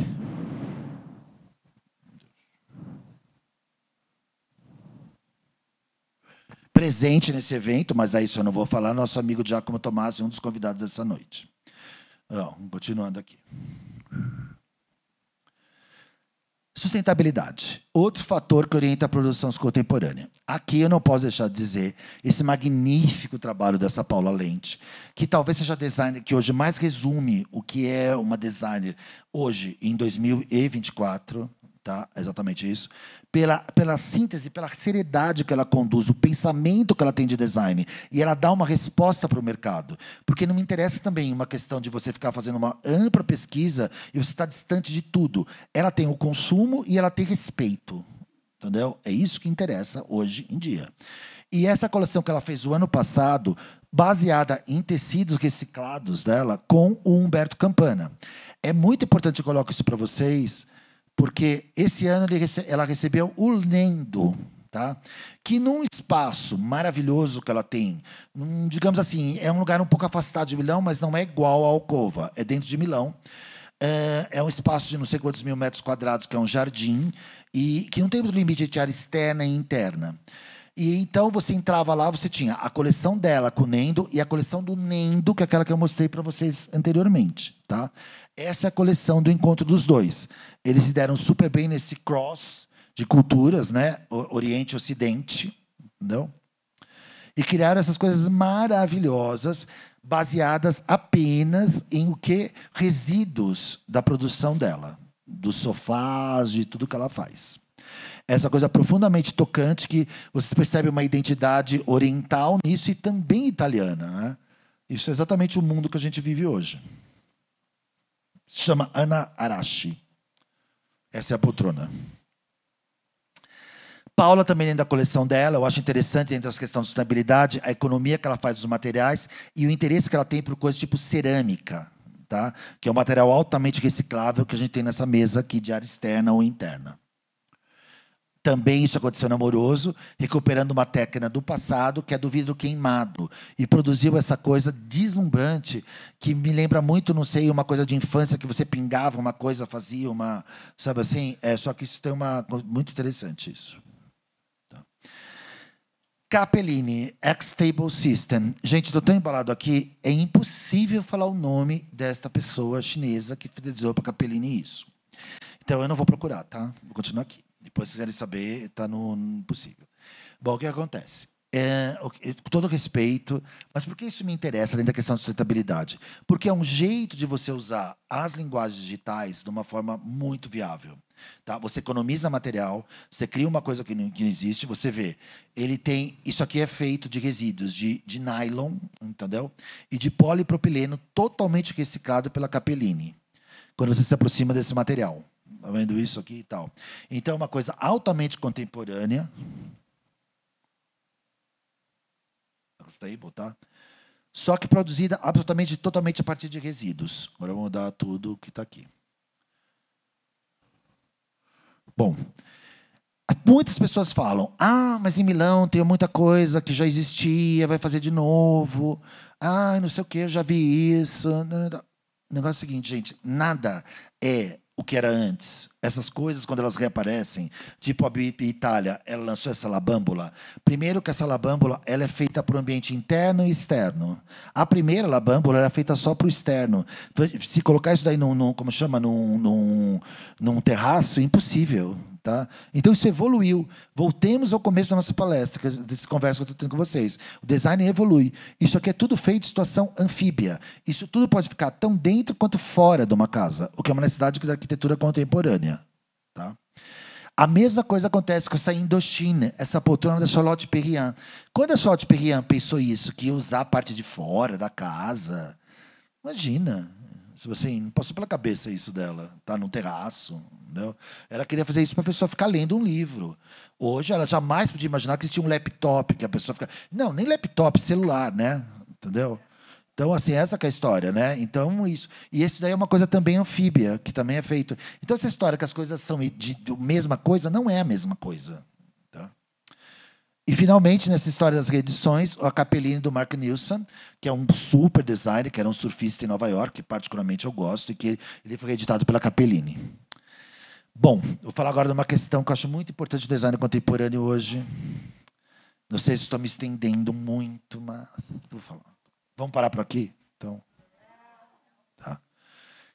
presente nesse evento, mas aí isso eu não vou falar, nosso amigo Giacomo Tomás, um dos convidados dessa noite. Então, continuando aqui. Sustentabilidade. Outro fator que orienta a produção contemporânea. Aqui eu não posso deixar de dizer esse magnífico trabalho dessa Paula Lente, que talvez seja a designer que hoje mais resume o que é uma designer hoje, em 2024, Tá? exatamente isso. Pela, pela síntese, pela seriedade que ela conduz, o pensamento que ela tem de design. E ela dá uma resposta para o mercado. Porque não me interessa também uma questão de você ficar fazendo uma ampla pesquisa e você estar tá distante de tudo. Ela tem o consumo e ela tem respeito. Entendeu? É isso que interessa hoje em dia. E essa coleção que ela fez o ano passado, baseada em tecidos reciclados dela, com o Humberto Campana. É muito importante que eu coloque isso para vocês porque esse ano ela recebeu o Lendo, tá? que num espaço maravilhoso que ela tem, digamos assim, é um lugar um pouco afastado de Milão, mas não é igual à Alcova, é dentro de Milão. É, é um espaço de não sei quantos mil metros quadrados, que é um jardim, e que não tem muito limite de área externa e interna. E então você entrava lá, você tinha a coleção dela com o Nendo e a coleção do Nendo, que é aquela que eu mostrei para vocês anteriormente, tá? Essa é a coleção do encontro dos dois. Eles se deram super bem nesse cross de culturas, né? Oriente e Ocidente, entendeu? E criaram essas coisas maravilhosas, baseadas apenas em o que resíduos da produção dela, dos sofás, de tudo que ela faz. Essa coisa profundamente tocante que você percebe uma identidade oriental nisso e também italiana, né? Isso é exatamente o mundo que a gente vive hoje se chama Ana Arashi. Essa é a poltrona. Paula também dentro da coleção dela, eu acho interessante entre as questões de sustentabilidade, a economia que ela faz dos materiais e o interesse que ela tem por coisas tipo cerâmica, tá? que é um material altamente reciclável que a gente tem nessa mesa aqui de área externa ou interna. Também isso aconteceu no amoroso, recuperando uma técnica do passado, que é do vidro queimado, e produziu essa coisa deslumbrante que me lembra muito, não sei, uma coisa de infância que você pingava uma coisa, fazia uma, sabe assim? É, só que isso tem uma muito interessante isso. Tá. Capellini, X-Table System. Gente, estou tão embalado aqui, é impossível falar o nome desta pessoa chinesa que fidelizou para Capellini isso. Então, eu não vou procurar, tá? Vou continuar aqui. Depois, se querem saber, está no possível. Bom, o que acontece? É, com todo respeito, mas por que isso me interessa dentro da questão de sustentabilidade? Porque é um jeito de você usar as linguagens digitais de uma forma muito viável. Tá? Você economiza material, você cria uma coisa que não, que não existe, você vê. Ele tem. Isso aqui é feito de resíduos de, de nylon, entendeu? E de polipropileno totalmente reciclado pela capeline. quando você se aproxima desse material. Está vendo isso aqui e tal. Então, é uma coisa altamente contemporânea. Está aí, botar. Tá? Só que produzida absolutamente, totalmente a partir de resíduos. Agora vamos mudar tudo que está aqui. Bom, muitas pessoas falam: ah, mas em Milão tem muita coisa que já existia, vai fazer de novo. Ah, não sei o que, eu já vi isso. O negócio é o seguinte, gente: nada é o que era antes. Essas coisas, quando elas reaparecem, tipo a Bip Itália, ela lançou essa labâmbula. Primeiro que essa labâmbula ela é feita para o ambiente interno e externo. A primeira labâmbula era feita só para o externo. Se colocar isso daí num, num como chama, num, num, num terraço, impossível. Tá? Então isso evoluiu. Voltemos ao começo da nossa palestra, dessa conversa que eu estou tendo com vocês. O design evolui. Isso aqui é tudo feito em situação anfíbia. Isso tudo pode ficar tão dentro quanto fora de uma casa, o que é uma necessidade da arquitetura contemporânea. Tá? A mesma coisa acontece com essa Indochina, essa poltrona da Charlotte Perriand. Quando a Charlotte Perriand pensou isso, que ia usar a parte de fora da casa, imagina, Tipo assim, não passou pela cabeça isso dela, tá num terraço, entendeu? Ela queria fazer isso para a pessoa ficar lendo um livro. Hoje ela jamais podia imaginar que existia um laptop que a pessoa fica, não, nem laptop, celular, né? Entendeu? Então, assim, essa é a história, né? Então, isso. E esse daí é uma coisa também anfíbia, que também é feito. Então, essa história que as coisas são de, de mesma coisa, não é a mesma coisa. E, finalmente, nessa história das reedições, a Capellini do Mark Nilsson, que é um super designer, que era um surfista em Nova York, que particularmente eu gosto, e que ele foi editado pela Capellini. Bom, vou falar agora de uma questão que eu acho muito importante do design contemporâneo hoje. Não sei se estou me estendendo muito, mas vou falar. Vamos parar por aqui? Então. Tá.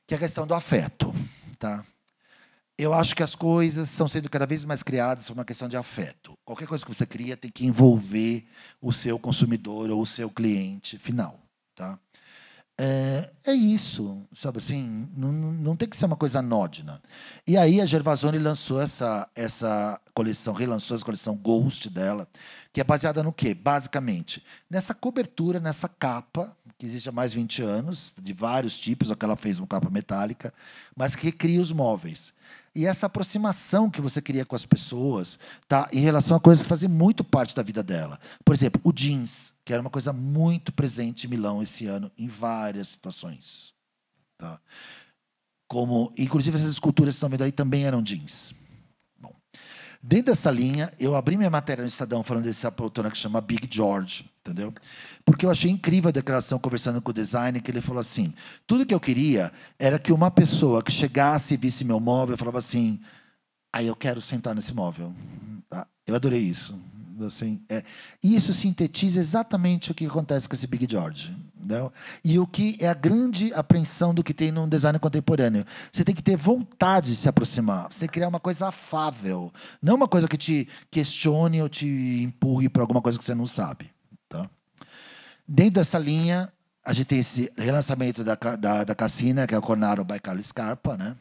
Que é a questão do afeto. Tá? Eu acho que as coisas estão sendo cada vez mais criadas por uma questão de afeto. Qualquer coisa que você cria tem que envolver o seu consumidor ou o seu cliente final. Tá? É, é isso, sabe assim, não, não tem que ser uma coisa anódina. E aí a Gervasoni lançou essa, essa coleção, relançou essa coleção Ghost dela, que é baseada no quê? Basicamente, nessa cobertura, nessa capa, que existe há mais de 20 anos, de vários tipos, aquela fez uma capa metálica, mas que recria os móveis e essa aproximação que você cria com as pessoas, tá? Em relação a coisas que fazem muito parte da vida dela. Por exemplo, o jeans, que era uma coisa muito presente em Milão esse ano, em várias situações, tá? Como, inclusive essas esculturas que estão vendo aí também eram jeans. Dentro dessa linha, eu abri minha matéria no Estadão falando desse apelotona que chama Big George, entendeu? Porque eu achei incrível a declaração conversando com o designer, que ele falou assim: tudo que eu queria era que uma pessoa que chegasse e visse meu móvel falava assim: aí ah, eu quero sentar nesse móvel. Tá? Eu adorei isso. Assim, é, isso sintetiza exatamente o que acontece com esse Big George. Entendeu? E o que é a grande apreensão do que tem no design contemporâneo. Você tem que ter vontade de se aproximar. Você tem que criar uma coisa afável. Não uma coisa que te questione ou te empurre para alguma coisa que você não sabe. Tá? Dentro dessa linha, a gente tem esse relançamento da, da, da Cassina, que é o Cornaro by Carlo Scarpa, né?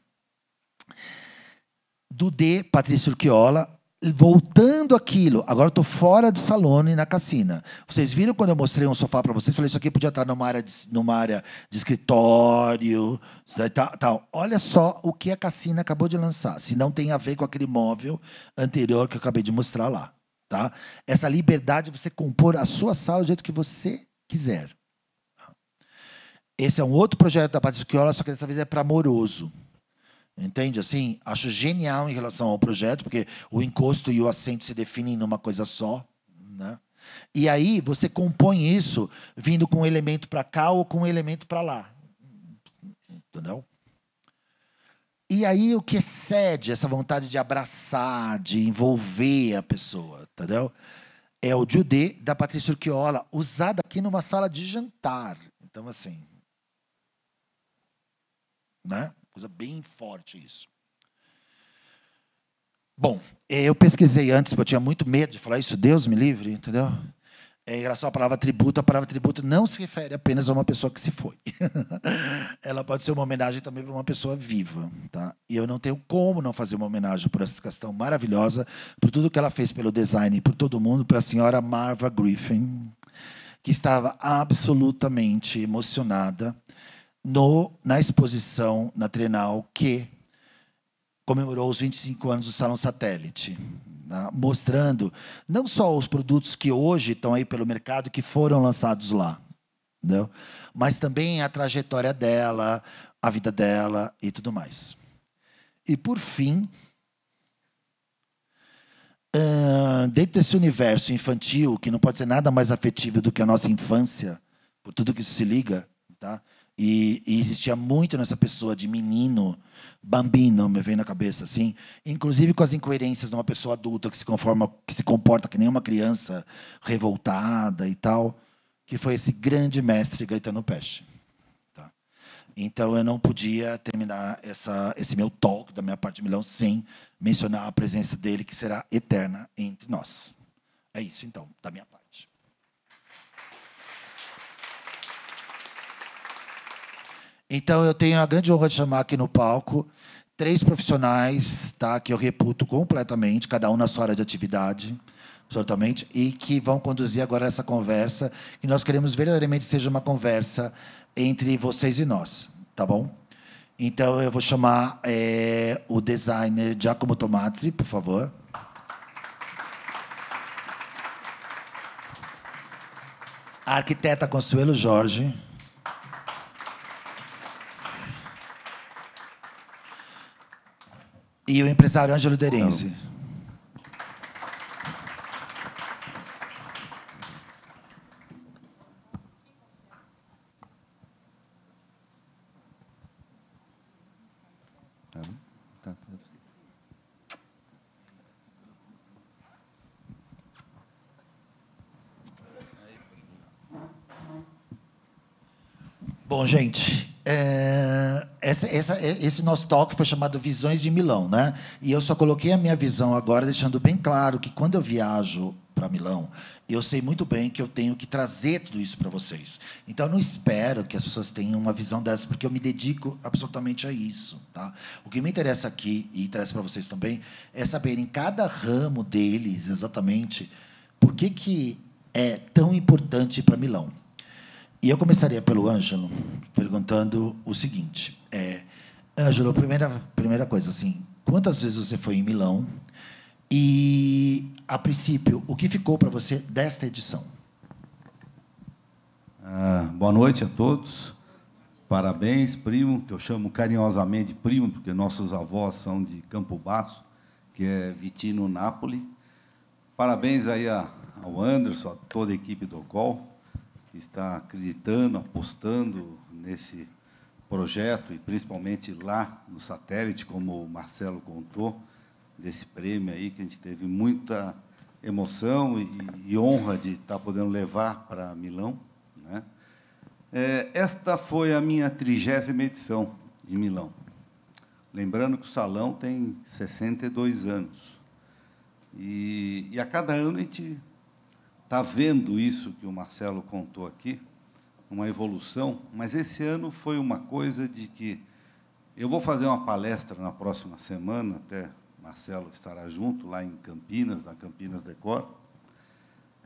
do D, Patrício Urquiola, voltando aquilo, agora estou fora do Salone na Cassina. Vocês viram quando eu mostrei um sofá para vocês? Falei, isso aqui podia estar numa área de, numa área de escritório, tal, tal. Olha só o que a Cassina acabou de lançar, se não tem a ver com aquele móvel anterior que eu acabei de mostrar lá. Tá? Essa liberdade de você compor a sua sala do jeito que você quiser. Esse é um outro projeto da Patrícia Quiola, só que dessa vez é para amoroso. Entende? Assim, acho genial em relação ao projeto, porque o encosto e o assento se definem numa coisa só, né? E aí você compõe isso vindo com um elemento para cá ou com um elemento para lá. Entendeu? E aí o que excede essa vontade de abraçar, de envolver a pessoa, entendeu? É o Judê da Patrícia Urquiola, usado aqui numa sala de jantar. Então, assim. Né? Coisa bem forte isso. Bom, eh, eu pesquisei antes, porque eu tinha muito medo de falar isso, Deus me livre, entendeu? É, em relação à palavra tributo, a palavra tributo não se refere apenas a uma pessoa que se foi. Ela pode ser uma homenagem também para uma pessoa viva. Tá? E eu não tenho como não fazer uma homenagem por essa questão maravilhosa, por tudo que ela fez pelo design, por todo mundo, para a senhora Marva Griffin, que estava absolutamente emocionada no, na exposição na Trienal que comemorou os 25 anos do Salão Satélite, né? mostrando não só os produtos que hoje estão aí pelo mercado que foram lançados lá, entendeu? mas também a trajetória dela, a vida dela e tudo mais. E por fim, dentro desse universo infantil que não pode ser nada mais afetivo do que a nossa infância, por tudo que isso se liga, tá? E, e, existia muito nessa pessoa de menino, bambino, me vem na cabeça, assim. Inclusive com as incoerências de uma pessoa adulta que se conforma, que se comporta que nem uma criança revoltada e tal, que foi esse grande mestre Gaetano Peste. Tá? Então eu não podia terminar essa, esse meu talk da minha parte de Milão sem mencionar a presença dele, que será eterna entre nós. É isso então, da minha parte. Então, eu tenho a grande honra de chamar aqui no palco três profissionais tá, que eu reputo completamente, cada um na sua área de atividade, absolutamente, e que vão conduzir agora essa conversa, e nós queremos verdadeiramente seja uma conversa entre vocês e nós, tá bom? Então, eu vou chamar é, o designer Giacomo Tomazzi, por favor. A arquiteta Consuelo Jorge. e o empresário Ângelo Derenzi. Bom, gente, é essa, essa, é, esse nosso talk foi chamado Visões de Milão, né? E eu só coloquei a minha visão agora, deixando bem claro que quando eu viajo para Milão, eu sei muito bem que eu tenho que trazer tudo isso para vocês. Então, não espero que as pessoas tenham uma visão dessa, porque eu me dedico absolutamente a isso. Tá? O que me interessa aqui, e interessa para vocês também, é saber em cada ramo deles, exatamente, por que, que é tão importante para Milão. E eu começaria pelo Ângelo, perguntando o seguinte: é, Ângelo, primeira, primeira coisa, assim, quantas vezes você foi em Milão? E, a princípio, o que ficou para você desta edição? Ah, boa noite a todos. Parabéns, primo, que eu chamo carinhosamente primo, porque nossos avós são de Campo Basso, que é Vitino Napoli. Parabéns aí ao Anderson, a toda a equipe do COL que está acreditando, apostando nesse projeto, e principalmente lá no satélite, como o Marcelo contou, desse prêmio aí, que a gente teve muita emoção e, e honra de estar tá podendo levar para Milão. Né? É, esta foi a minha trigésima edição em Milão. Lembrando que o salão tem 62 anos. E, e a cada ano a gente está vendo isso que o Marcelo contou aqui, uma evolução, mas esse ano foi uma coisa de que eu vou fazer uma palestra na próxima semana, até Marcelo estará junto lá em Campinas, na Campinas Decor,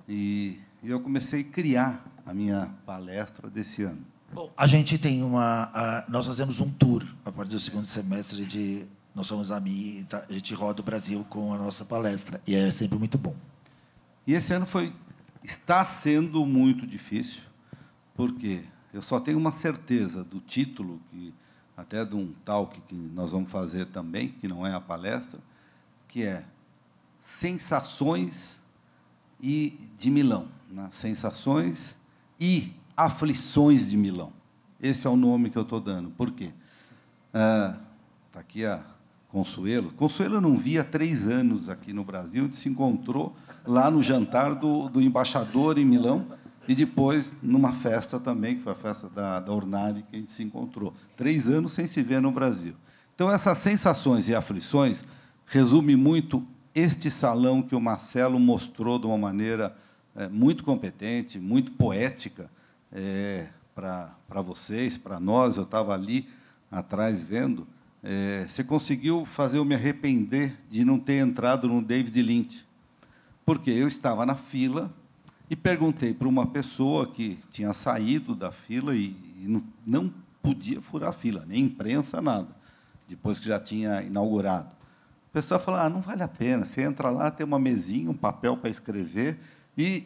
e eu comecei a criar a minha palestra desse ano. Bom, a gente tem uma, nós fazemos um tour a partir do segundo semestre de, nós somos amigos, tá? a gente roda o Brasil com a nossa palestra e é sempre muito bom. E esse ano foi Está sendo muito difícil, porque eu só tenho uma certeza do título, que, até de um talk que nós vamos fazer também, que não é a palestra, que é Sensações e de Milão. Né? Sensações e Aflições de Milão. Esse é o nome que eu estou dando. Por quê? Está ah, tá aqui a Consuelo. Consuelo eu não via há três anos aqui no Brasil, onde se encontrou lá no jantar do, do embaixador em Milão e depois numa festa também, que foi a festa da, da Ornari, que a gente se encontrou. Três anos sem se ver no Brasil. Então, essas sensações e aflições resume muito este salão que o Marcelo mostrou de uma maneira é, muito competente, muito poética é, para vocês, para nós. Eu estava ali atrás vendo. É, você conseguiu fazer eu me arrepender de não ter entrado no David Lynch porque eu estava na fila e perguntei para uma pessoa que tinha saído da fila e, e não, não podia furar a fila, nem imprensa, nada, depois que já tinha inaugurado. A pessoa falou: ah, não vale a pena, você entra lá, tem uma mesinha, um papel para escrever. E,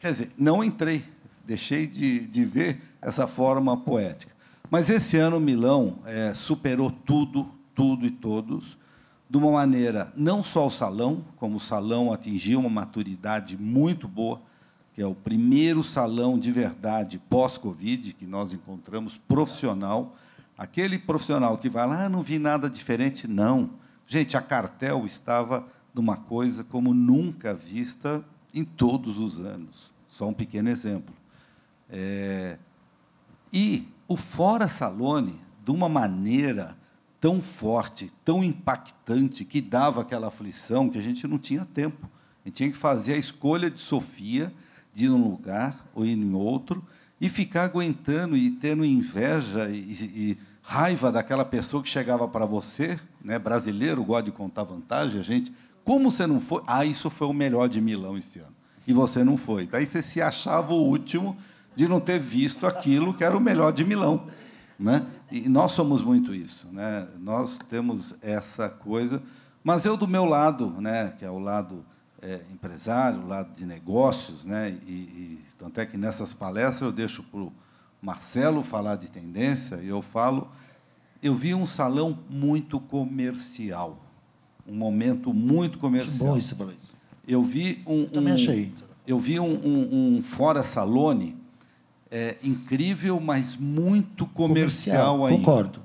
quer dizer, não entrei, deixei de, de ver essa forma poética. Mas esse ano Milão é, superou tudo, tudo e todos de uma maneira não só o salão, como o salão atingiu uma maturidade muito boa, que é o primeiro salão de verdade pós-Covid que nós encontramos profissional. Aquele profissional que vai lá, ah, não vi nada diferente, não. Gente, a cartel estava numa coisa como nunca vista em todos os anos. Só um pequeno exemplo. É... E o fora salone, de uma maneira tão forte, tão impactante, que dava aquela aflição que a gente não tinha tempo. A gente tinha que fazer a escolha de Sofia de ir num lugar ou ir em outro e ficar aguentando e tendo inveja e, e raiva daquela pessoa que chegava para você, né? brasileiro gosta de contar vantagem, a gente, como você não foi? Ah, isso foi o melhor de Milão esse ano. E você não foi. Daí você se achava o último de não ter visto aquilo que era o melhor de Milão. Né? E nós somos muito isso, né? Nós temos essa coisa, mas eu do meu lado, né, que é o lado é, empresário, o lado de negócios, né? E, e tanto é que nessas palestras eu deixo para o Marcelo falar de tendência e eu falo, eu vi um salão muito comercial, um momento muito comercial. Acho bom isso, Valente. Eu vi um, eu também achei. Eu vi um, um, um fora salone é, incrível, mas muito comercial, comercial ainda. Concordo.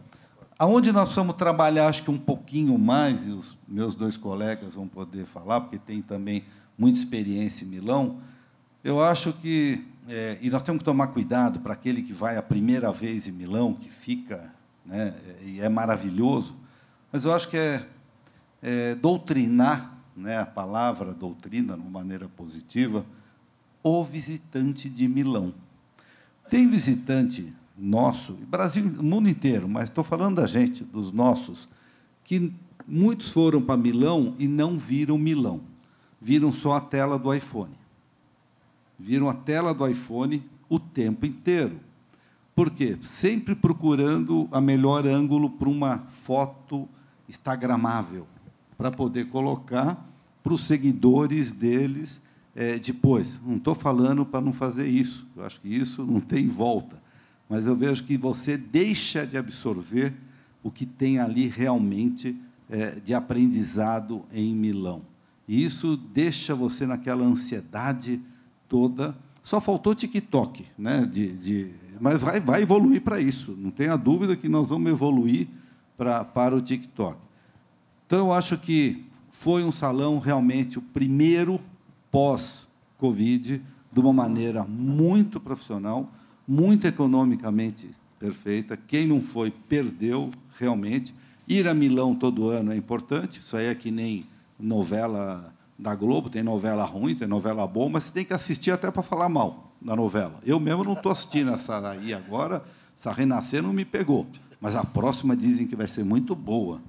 Aonde nós vamos trabalhar, acho que um pouquinho mais, e os meus dois colegas vão poder falar, porque tem também muita experiência em Milão, eu acho que, é, e nós temos que tomar cuidado para aquele que vai a primeira vez em Milão, que fica, né, e é maravilhoso, mas eu acho que é, é doutrinar, né, a palavra doutrina, de uma maneira positiva, o visitante de Milão. Tem visitante nosso, Brasil, mundo inteiro, mas estou falando da gente, dos nossos, que muitos foram para Milão e não viram Milão. Viram só a tela do iPhone. Viram a tela do iPhone o tempo inteiro. Por quê? Sempre procurando a melhor ângulo para uma foto instagramável, para poder colocar para os seguidores deles é, depois. Não estou falando para não fazer isso, eu acho que isso não tem volta, mas eu vejo que você deixa de absorver o que tem ali realmente é, de aprendizado em Milão. E isso deixa você naquela ansiedade toda. Só faltou TikTok, né? De, de... mas vai, vai evoluir para isso. Não tenha dúvida que nós vamos evoluir pra, para o TikTok. Então, eu acho que foi um salão realmente o primeiro pós-Covid de uma maneira muito profissional, muito economicamente perfeita. Quem não foi, perdeu realmente. Ir a Milão todo ano é importante, isso aí é que nem novela da Globo, tem novela ruim, tem novela boa, mas você tem que assistir até para falar mal da novela. Eu mesmo não estou assistindo essa aí agora, essa Renascer não me pegou, mas a próxima dizem que vai ser muito boa.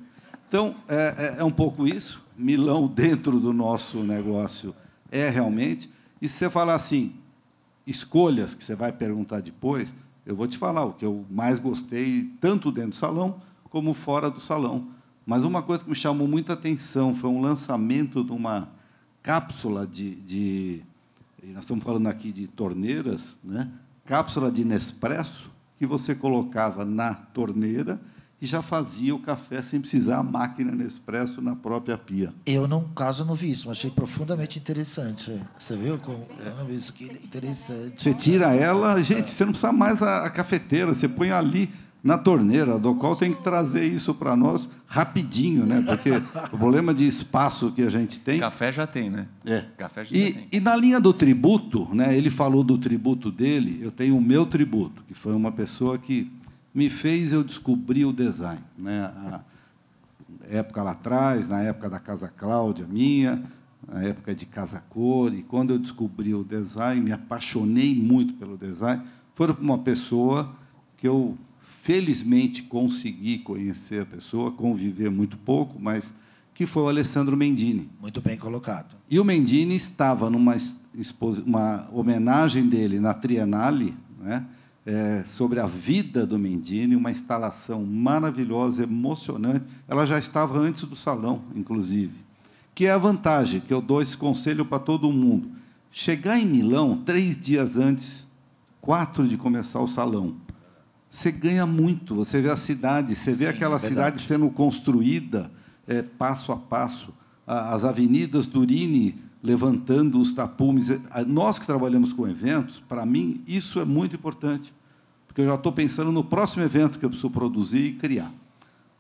Então, é, é, é um pouco isso. Milão dentro do nosso negócio é realmente, e se você falar assim, escolhas que você vai perguntar depois, eu vou te falar o que eu mais gostei, tanto dentro do salão como fora do salão. Mas uma coisa que me chamou muita atenção foi um lançamento de uma cápsula de. de nós estamos falando aqui de torneiras, né? cápsula de Nespresso, que você colocava na torneira e já fazia o café sem precisar a máquina Nespresso na própria pia. Eu, no caso, não vi isso, mas achei profundamente interessante. É. Você viu como? Eu não vi isso, que interessante. Você tira ela, gente, você não precisa mais a, a cafeteira, você põe ali na torneira. A Docol tem que trazer isso para nós rapidinho, né? Porque o problema de espaço que a gente tem. Café já tem, né? É. Café já e, já tem. E na linha do tributo, né? Ele falou do tributo dele. Eu tenho o meu tributo, que foi uma pessoa que me fez eu descobrir o design. Né? A época lá atrás, na época da Casa Cláudia, minha, na época de Casa Cor, e quando eu descobri o design, me apaixonei muito pelo design, foram para uma pessoa que eu felizmente consegui conhecer a pessoa, conviver muito pouco, mas que foi o Alessandro Mendini. Muito bem colocado. E o Mendini estava numa uma homenagem dele na Triennale, né? é, sobre a vida do Mendini, uma instalação maravilhosa, emocionante. Ela já estava antes do salão, inclusive. Que é a vantagem, que eu dou esse conselho para todo mundo. Chegar em Milão três dias antes, quatro de começar o salão. Você ganha muito, você vê a cidade, você vê Sim, aquela é cidade sendo construída é, passo a passo. As avenidas Durini levantando os tapumes. Nós que trabalhamos com eventos, para mim, isso é muito importante porque eu já estou pensando no próximo evento que eu preciso produzir e criar.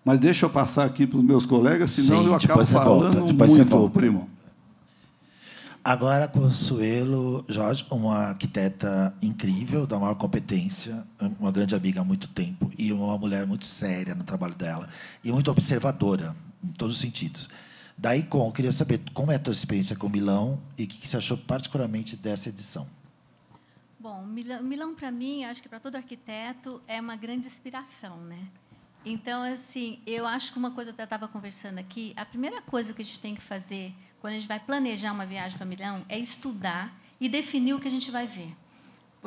Mas deixa eu passar aqui para os meus colegas, senão Sim, eu acabo falando volta, muito, primo. Agora, Consuelo Jorge, uma arquiteta incrível, da maior competência, uma grande amiga há muito tempo e uma mulher muito séria no trabalho dela e muito observadora em todos os sentidos. Daí, com, eu queria saber como é a tua experiência com o Milão e o que você achou particularmente dessa edição. Bom, Milão, Milão para mim, acho que para todo arquiteto, é uma grande inspiração, né? Então, assim, eu acho que uma coisa que eu estava conversando aqui, a primeira coisa que a gente tem que fazer quando a gente vai planejar uma viagem para Milão é estudar e definir o que a gente vai ver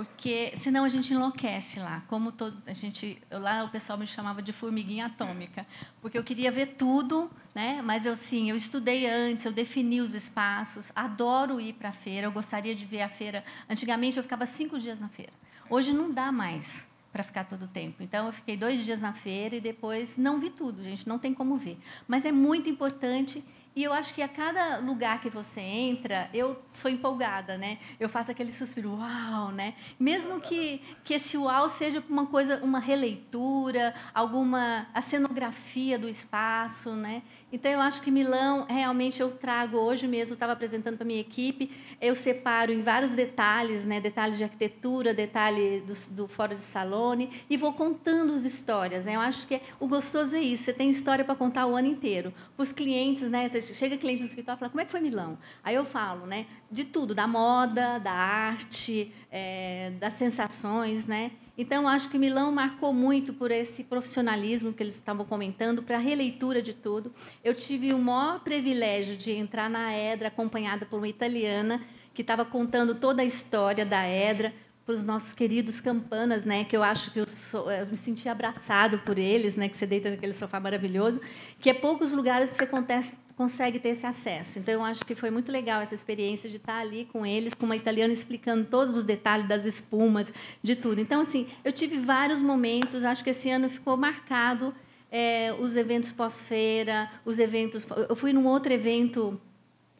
porque senão a gente enlouquece lá. Como todo, a gente lá o pessoal me chamava de formiguinha atômica, porque eu queria ver tudo, né? Mas eu sim, eu estudei antes, eu defini os espaços. Adoro ir para a feira. Eu gostaria de ver a feira. Antigamente eu ficava cinco dias na feira. Hoje não dá mais para ficar todo o tempo. Então eu fiquei dois dias na feira e depois não vi tudo, gente. Não tem como ver. Mas é muito importante e eu acho que a cada lugar que você entra, eu sou empolgada, né? Eu faço aquele suspiro, uau, né? Mesmo que, que esse uau seja uma coisa, uma releitura, alguma a cenografia do espaço, né? Então, eu acho que Milão, realmente, eu trago hoje mesmo, estava apresentando para a minha equipe, eu separo em vários detalhes, né, detalhes de arquitetura, detalhe do, do Fórum de Salone, e vou contando as histórias. Né? Eu acho que é, o gostoso é isso, você tem história para contar o ano inteiro. Para os clientes, né, chega cliente no escritório e fala, como é que foi Milão? Aí eu falo, né, de tudo, da moda, da arte, é, das sensações, né? Então, acho que Milão marcou muito por esse profissionalismo que eles estavam comentando, para a releitura de tudo. Eu tive o maior privilégio de entrar na Edra, acompanhada por uma italiana, que estava contando toda a história da Edra para os nossos queridos campanas, né? Que eu acho que eu, sou, eu, me senti abraçado por eles, né? Que você deita naquele sofá maravilhoso, que é poucos lugares que você acontece consegue ter esse acesso. Então, eu acho que foi muito legal essa experiência de estar ali com eles, com uma italiana explicando todos os detalhes das espumas, de tudo. Então, assim, eu tive vários momentos, acho que esse ano ficou marcado é, os eventos pós-feira, os eventos. Eu fui num outro evento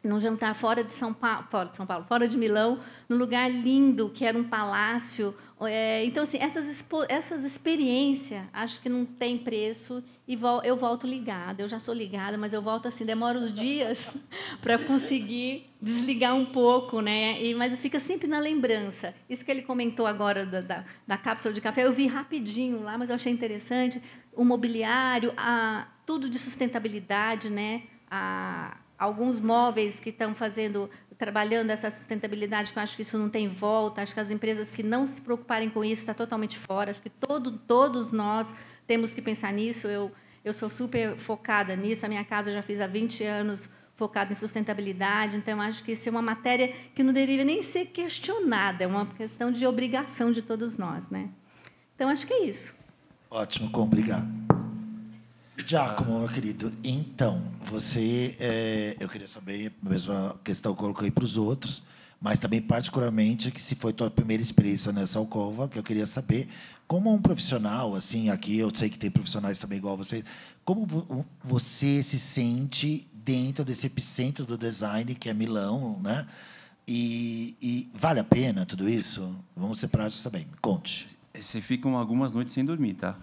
num jantar fora de São Paulo, fora de São Paulo, fora de Milão, num lugar lindo que era um palácio. Eh, então, assim, essas, essas experiências, acho que não tem preço e vol eu volto ligada. Eu já sou ligada, mas eu volto assim, demora os dias para conseguir desligar um pouco, né? E, mas fica sempre na lembrança. Isso que ele comentou agora da, da, da cápsula de café, eu vi rapidinho lá, mas eu achei interessante. O mobiliário, a, tudo de sustentabilidade, né? A, alguns móveis que estão fazendo trabalhando essa sustentabilidade, que eu acho que isso não tem volta, acho que as empresas que não se preocuparem com isso está totalmente fora, acho que todo, todos nós temos que pensar nisso. Eu eu sou super focada nisso. A minha casa eu já fiz há 20 anos focada em sustentabilidade. Então, acho que isso é uma matéria que não deveria nem ser questionada. É uma questão de obrigação de todos nós. Né? Então, acho que é isso. Ótimo, obrigado. Giacomo, meu querido, então, você, é, eu queria saber, a mesma questão que eu coloquei para os outros, mas também particularmente que se foi tua primeira experiência nessa alcova, que eu queria saber como um profissional, assim, aqui eu sei que tem profissionais também igual a você, como você se sente dentro desse epicentro do design que é Milão, né? E, e vale a pena tudo isso? Vamos ser práticos também. Me conte. Você fica algumas noites sem dormir, tá?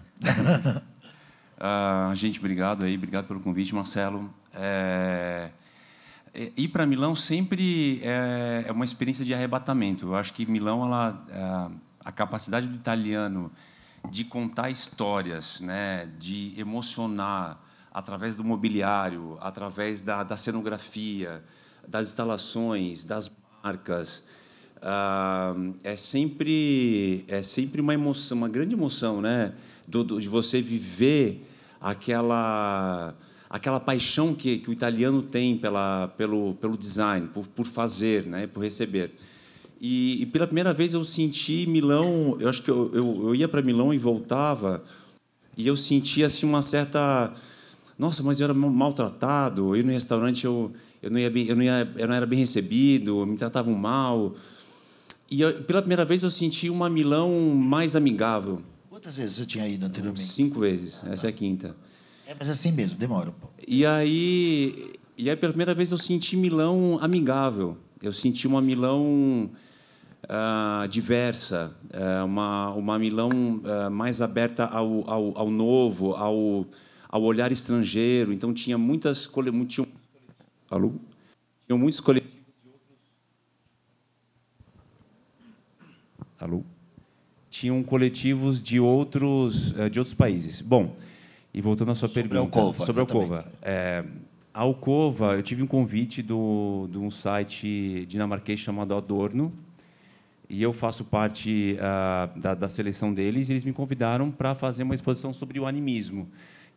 uh, gente, obrigado aí, obrigado pelo convite, Marcelo. É... É, ir para Milão sempre é, é, uma experiência de arrebatamento. Eu acho que Milão, ela, é, a capacidade do italiano de contar histórias, né, de emocionar através do mobiliário, através da, da cenografia, das instalações, das marcas, ah, é sempre é sempre uma emoção, uma grande emoção, né? Do, do, de você viver aquela aquela paixão que, que o italiano tem pela, pelo, pelo design, por, por fazer, né, por receber. E, e, pela primeira vez eu senti Milão, eu acho que eu, eu, eu ia para Milão e voltava, e eu sentia assim, uma certa. Nossa, mas eu era maltratado, eu ia no restaurante eu, eu, não, ia bem, eu, não, ia, eu não era bem recebido, me tratavam mal. E eu, pela primeira vez eu senti uma Milão mais amigável. Quantas vezes eu tinha ido anteriormente? Cinco vezes, ah, essa é a quinta. É, mas é assim mesmo, demora um pouco. E aí, e aí pela primeira vez, eu senti Milão amigável. Eu senti uma Milão uh, diversa, uh, uma, uma Milão uh, mais aberta ao, ao, ao novo, ao, ao olhar estrangeiro. Então, tinha muitas... Cole... Tinha... Alô? Tinham muitos coletivos... Alô? Tinham coletivos de outros, eh, de outros países. Bom, e voltando à sua sobre pergunta. Alcova, sobre exatamente. Alcova. É, a Alcova, eu tive um convite do, de um site dinamarquês chamado Adorno, e eu faço parte uh, da, da, seleção deles, e eles me convidaram para fazer uma exposição sobre o animismo,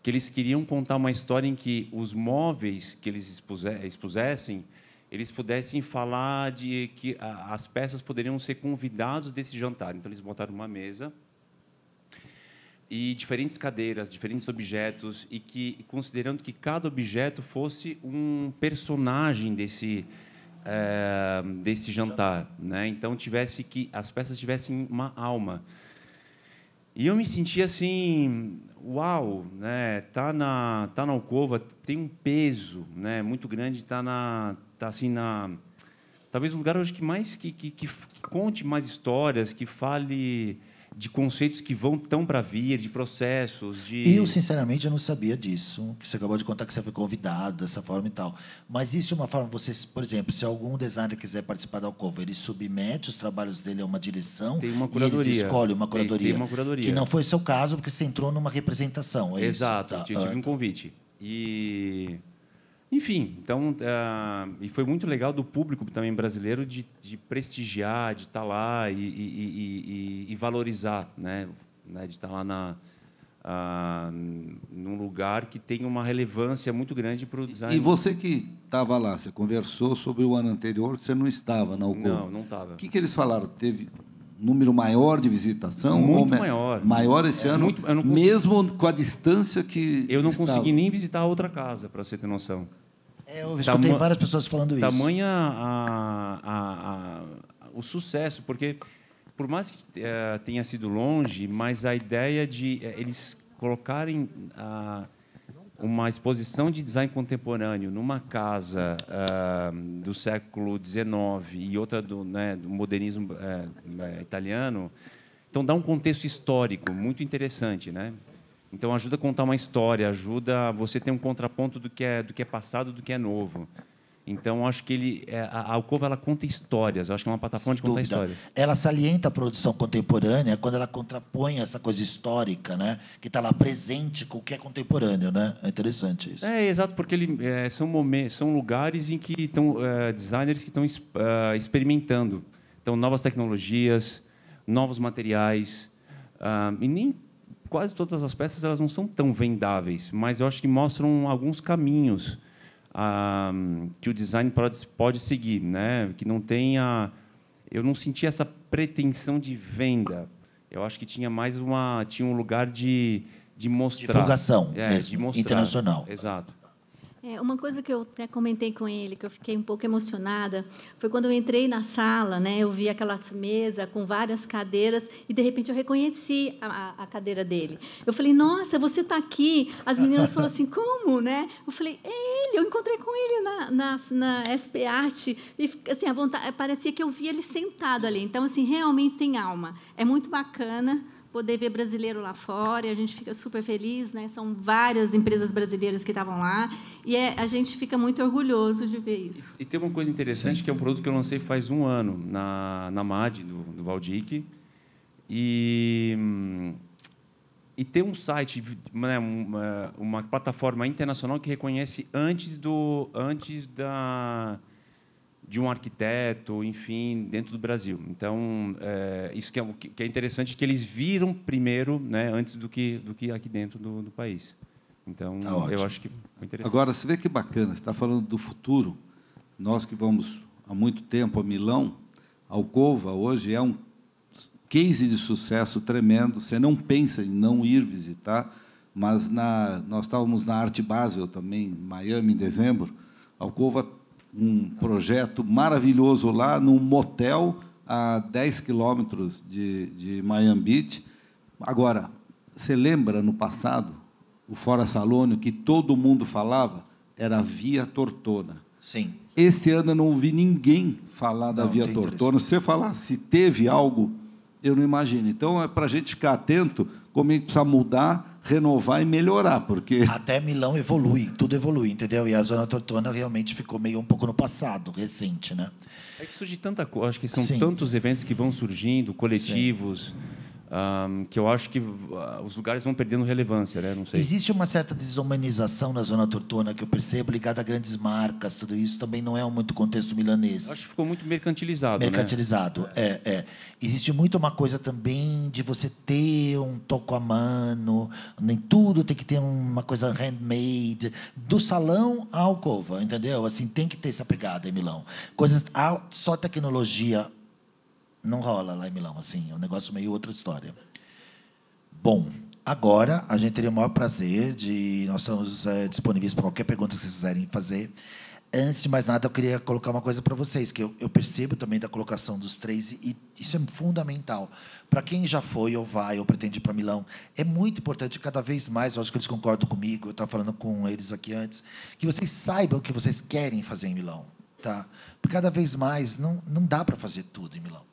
que eles queriam contar uma história em que os móveis que eles expusessem, eles pudessem falar de que as peças poderiam ser convidados desse jantar. Então, eles botaram uma mesa e diferentes cadeiras, diferentes objetos e que considerando que cada objeto fosse um personagem desse é, desse jantar, né? Então tivesse que as peças tivessem uma alma. E eu me senti assim, uau, né? Tá na tá na alcova, tem um peso, né? Muito grande, tá na tá assim na talvez o lugar hoje que mais que, que, que conte mais histórias, que fale de conceitos que vão tão para vir, de processos, de... Eu, sinceramente, eu não sabia disso, que você acabou de contar que você foi convidado dessa forma e tal. Mas existe é uma forma, vocês, por exemplo, se algum designer quiser participar da Alcova, ele submete os trabalhos dele a uma direção tem uma curadoria. e eles uma curadoria. Tem, tem uma curadoria. Que não foi o seu caso, porque você entrou numa representação, é Exato, isso? Tá. tive ah, um tá. convite. E... Enfim, então, uh, e foi muito legal do público também brasileiro de, de prestigiar, de estar tá lá e, e, e, e valorizar, né? né? de estar tá lá na, uh, num lugar que tem uma relevância muito grande para o design. E você que estava lá, você conversou sobre o ano anterior, você não estava na Alcoa. Não, não estava. O que, que eles falaram? Teve número maior de visitação? Muito maior. Maior esse é, ano, muito, consegui... mesmo com a distância que. Eu não estava. consegui nem visitar outra casa, para você ter noção. É, eu escutei Tama várias pessoas falando isso. Tamanha a, a, a, o sucesso, porque por mais que uh, tenha sido longe, mas a ideia de uh, eles colocarem uh, uma exposição de design contemporâneo numa casa ah, do século XIX e outra do, né, do modernismo eh, italiano, então dá um contexto histórico muito interessante, né? Então ajuda a contar uma história, ajuda você ter um contraponto do que é do que é passado, do que é novo. Então acho que ele é, a Alcova ela conta histórias, acho que é uma plataforma Sem de contar histórias. Ela salienta a produção contemporânea quando ela contrapõe essa coisa histórica, né, que está lá presente com o que é contemporâneo, né? É interessante isso. É exato porque ele é, são momentos, são lugares em que estão é, designers que estão é, experimentando, então novas tecnologias, novos materiais. Uh, e nem quase todas as peças elas não são tão vendáveis, mas eu acho que mostram alguns caminhos ah, que o design pode, seguir, né? Que não tenha, eu não senti essa pretensão de venda. Eu acho que tinha mais uma, tinha um lugar de de mostrar divulgação é, mesmo, de mostrar. internacional. Exato. É, uma coisa que eu até comentei com ele, que eu fiquei um pouco emocionada, foi quando eu entrei na sala, né, eu vi aquela mesa com várias cadeiras e, de repente, eu reconheci a, a cadeira dele. Eu falei, nossa, você está aqui. As meninas falaram assim, como? Né? Eu falei, é ele, eu encontrei com ele na, na, na SP Arte. E assim, a vontade, parecia que eu via ele sentado ali. Então, assim, realmente tem alma. É muito bacana poder ver brasileiro lá fora, e a gente fica super feliz, né? São várias empresas brasileiras que estavam lá e é, a gente fica muito orgulhoso de ver isso. E, e, tem uma coisa interessante que é um produto que eu lancei faz um ano na, na MAD do, do Valdic e hum, e ter um site, né, uma, uma plataforma internacional que reconhece antes do antes da de um arquiteto, enfim, dentro do Brasil. Então, é, isso que é, que é interessante, que eles viram primeiro, né, antes do que, do que aqui dentro do, do país. Então, tá eu acho que foi interessante. Agora, você vê que bacana, você está falando do futuro. Nós que vamos há muito tempo a Milão, Alcova hoje é um case de sucesso tremendo. Você não pensa em não ir visitar, mas na, nós estávamos na Arte Basel também, em Miami, em dezembro. Alcova um projeto maravilhoso lá num motel a 10 quilômetros de, de Miami Beach. Agora, você lembra no passado, o Fora Salônio, que todo mundo falava? Era a Via Tortona. Sim. Esse ano eu não ouvi ninguém falar da não, Via Tortona. Se você falar se teve algo, eu não imagino. Então, é para a gente ficar atento como a gente precisa mudar renovar e melhorar, porque... Até Milão evolui, tudo evolui, entendeu? E a Zona Tortona realmente ficou meio um pouco no passado, recente, né? É que surge tanta coisa, acho que são Sim. tantos eventos que vão surgindo, coletivos... Sim um, que eu acho que ah, os lugares vão perdendo relevância, né? Não sei. Existe uma certa desumanização na zona tortona que eu percebo, ligada a grandes marcas, tudo isso também não é muito contexto milanês. Eu acho que ficou muito mercantilizado. Né? Mercantilizado, né? é, é. Existe muito uma coisa também de você ter um toco a mano, nem tudo tem que ter uma coisa handmade, do salão à alcova, entendeu? Assim, tem que ter essa pegada em Milão. Coisas, só tecnologia não rola lá em Milão, assim, é um negócio meio outra história. Bom, agora a gente teria o maior prazer de. Nós estamos é, disponíveis para qualquer pergunta que vocês quiserem fazer. Antes de mais nada, eu queria colocar uma coisa para vocês, que eu, eu, percebo também da colocação dos três, e isso é fundamental. Para quem já foi, ou vai, ou pretende ir para Milão, é muito importante, cada vez mais, eu acho que eles concordam comigo, eu estava falando com eles aqui antes, que vocês saibam o que vocês querem fazer em Milão. Tá? Porque cada vez mais não, não dá para fazer tudo em Milão.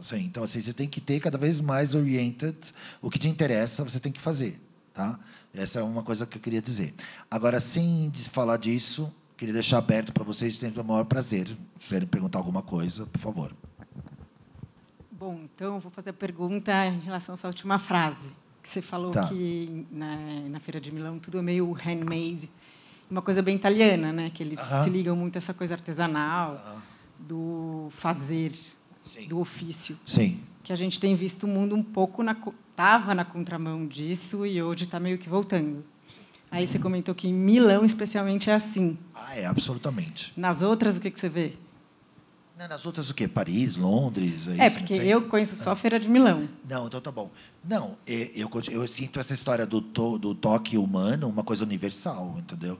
Assim. Então, assim, você tem que ter cada vez mais oriented o que te interessa, você tem que fazer. Tá? Essa é uma coisa que eu queria dizer. Agora, sem falar disso, queria deixar aberto para vocês, sempre é o maior prazer. Se quiserem perguntar alguma coisa, por favor. Bom, então eu vou fazer a pergunta em relação à última frase. Que você falou tá. que na, na Feira de Milão tudo é meio handmade. Uma coisa bem italiana, né? Que eles uh -huh. se ligam muito a essa coisa artesanal, uh -huh. do fazer. Sim. do ofício. Sim. Que a gente tem visto o mundo um pouco na estava na contramão disso e hoje está meio que voltando. Sim. Aí você comentou que em Milão especialmente é assim. Ah, é absolutamente. Nas outras o que, que você vê? Nas outras o quê? Paris, Londres? É, é isso, porque eu conheço só a ah. Feira de Milão. Não, então tá bom. Não, eu, eu, eu sinto essa história do, to, do toque humano uma coisa universal, entendeu?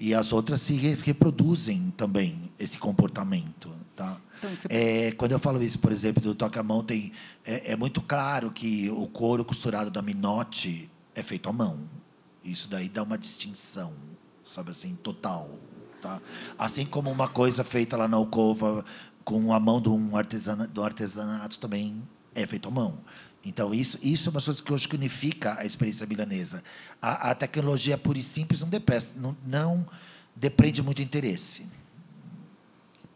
E as outras se reproduzem também, esse comportamento, tá? Então, é, quando eu falo isso, por exemplo, do toca-mão, tem é, é, muito claro que o couro costurado da Minotti é feito à mão. Isso daí dá uma distinção, sabe assim, total. Tá? Assim como uma coisa feita lá na alcova com a mão de um artesana, do artesanato também é feito à mão. Então, isso, isso é uma coisa que hoje unifica a experiência milanesa. A, a tecnologia pura e simples não, depressa, não, não muito interesse.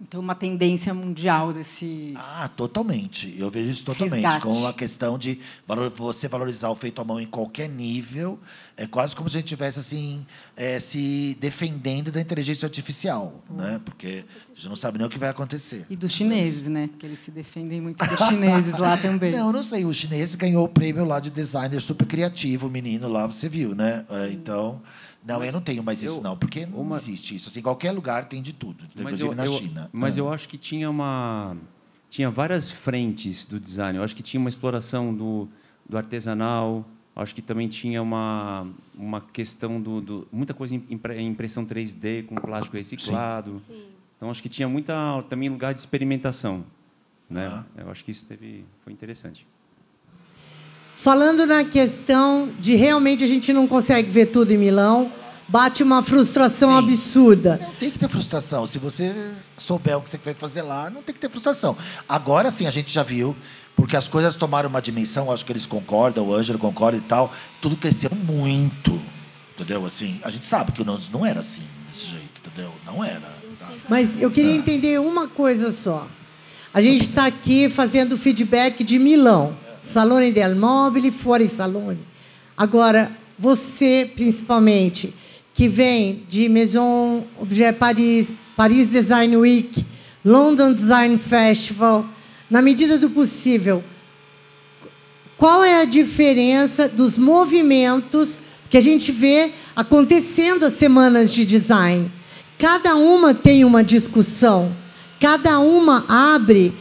Então, uma tendência mundial desse. Ah, totalmente. Eu vejo isso totalmente. Resgate. Com a questão de valor, você valorizar o feito à mão em qualquer nível, é quase como se a gente estivesse assim, é, se defendendo da inteligência artificial, hum. né? porque a gente não sabe nem o que vai acontecer. E dos chineses, Mas... né? Porque eles se defendem muito dos chineses lá também. Não, eu não sei. O chinês ganhou o prêmio lá de designer super criativo, o menino lá, você viu, né? É, então. Não, mas eu não tenho mais eu, isso, não, porque não uma... existe isso. Assim, qualquer lugar tem de tudo, inclusive eu, na China. Né? Mas ah. eu acho que tinha uma. Tinha várias frentes do design. Eu acho que tinha uma exploração do, do artesanal, acho que também tinha uma, uma questão do, do muita coisa em impressão 3D com plástico reciclado. Sim. Sim. Então acho que tinha muita também lugar de experimentação, né? Ah. Eu acho que isso teve foi interessante. Falando na questão de realmente a gente não consegue ver tudo em Milão, bate uma frustração Sim. absurda. Não tem que ter frustração. Se você souber o que você vai fazer lá, não tem que ter frustração. Agora sim, a gente já viu, porque as coisas tomaram uma dimensão, acho que eles concordam, o Ângelo concorda e tal. Tudo cresceu muito. Entendeu? Assim, a gente sabe que o Nandos não era assim, desse jeito, entendeu? Não era. Mas eu queria ah. entender uma coisa só. A gente está aqui fazendo feedback de Milão. Salone del Mobile, fora Salone. Agora, você, principalmente, que vem de Maison Objet Paris, Paris Design Week, London Design Festival, na medida do possível, qual é a diferença dos movimentos que a gente vê acontecendo as semanas de design? Cada uma tem uma discussão, cada uma abre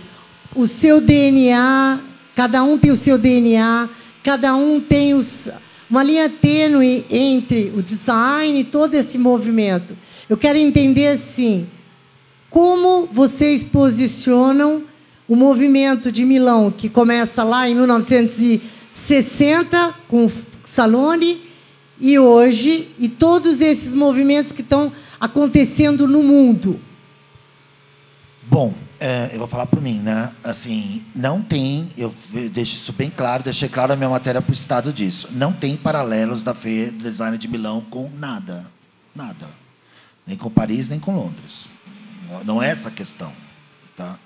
o seu DNA Cada um tem o seu DNA, cada um tem os, uma linha tênue entre o design e todo esse movimento. Eu quero entender assim, como vocês posicionam o movimento de Milão, que começa lá em 1960 com Salone e hoje e todos esses movimentos que estão acontecendo no mundo. Bom, é, eu vou falar para mim, né? Assim, não tem, eu deixo isso bem claro, deixei claro a minha matéria para o estado disso. Não tem paralelos da Feira do Design de Milão com nada. Nada. Nem com Paris, nem com Londres. Não é essa a questão. Tá?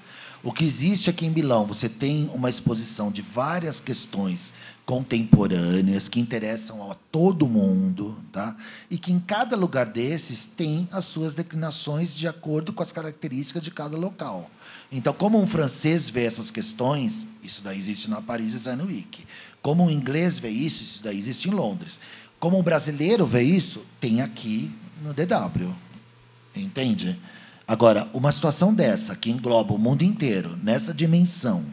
O que existe aqui em Milão, você tem uma exposição de várias questões contemporâneas que interessam a todo mundo, tá? E que em cada lugar desses tem as suas declinações de acordo com as características de cada local. Então, como um francês vê essas questões, isso daí existe na Paris Design Week. Como um inglês vê isso, isso daí existe em Londres. Como um brasileiro vê isso, tem aqui no DW. Entende? Agora, uma situação dessa, que engloba o mundo inteiro, nessa dimensão,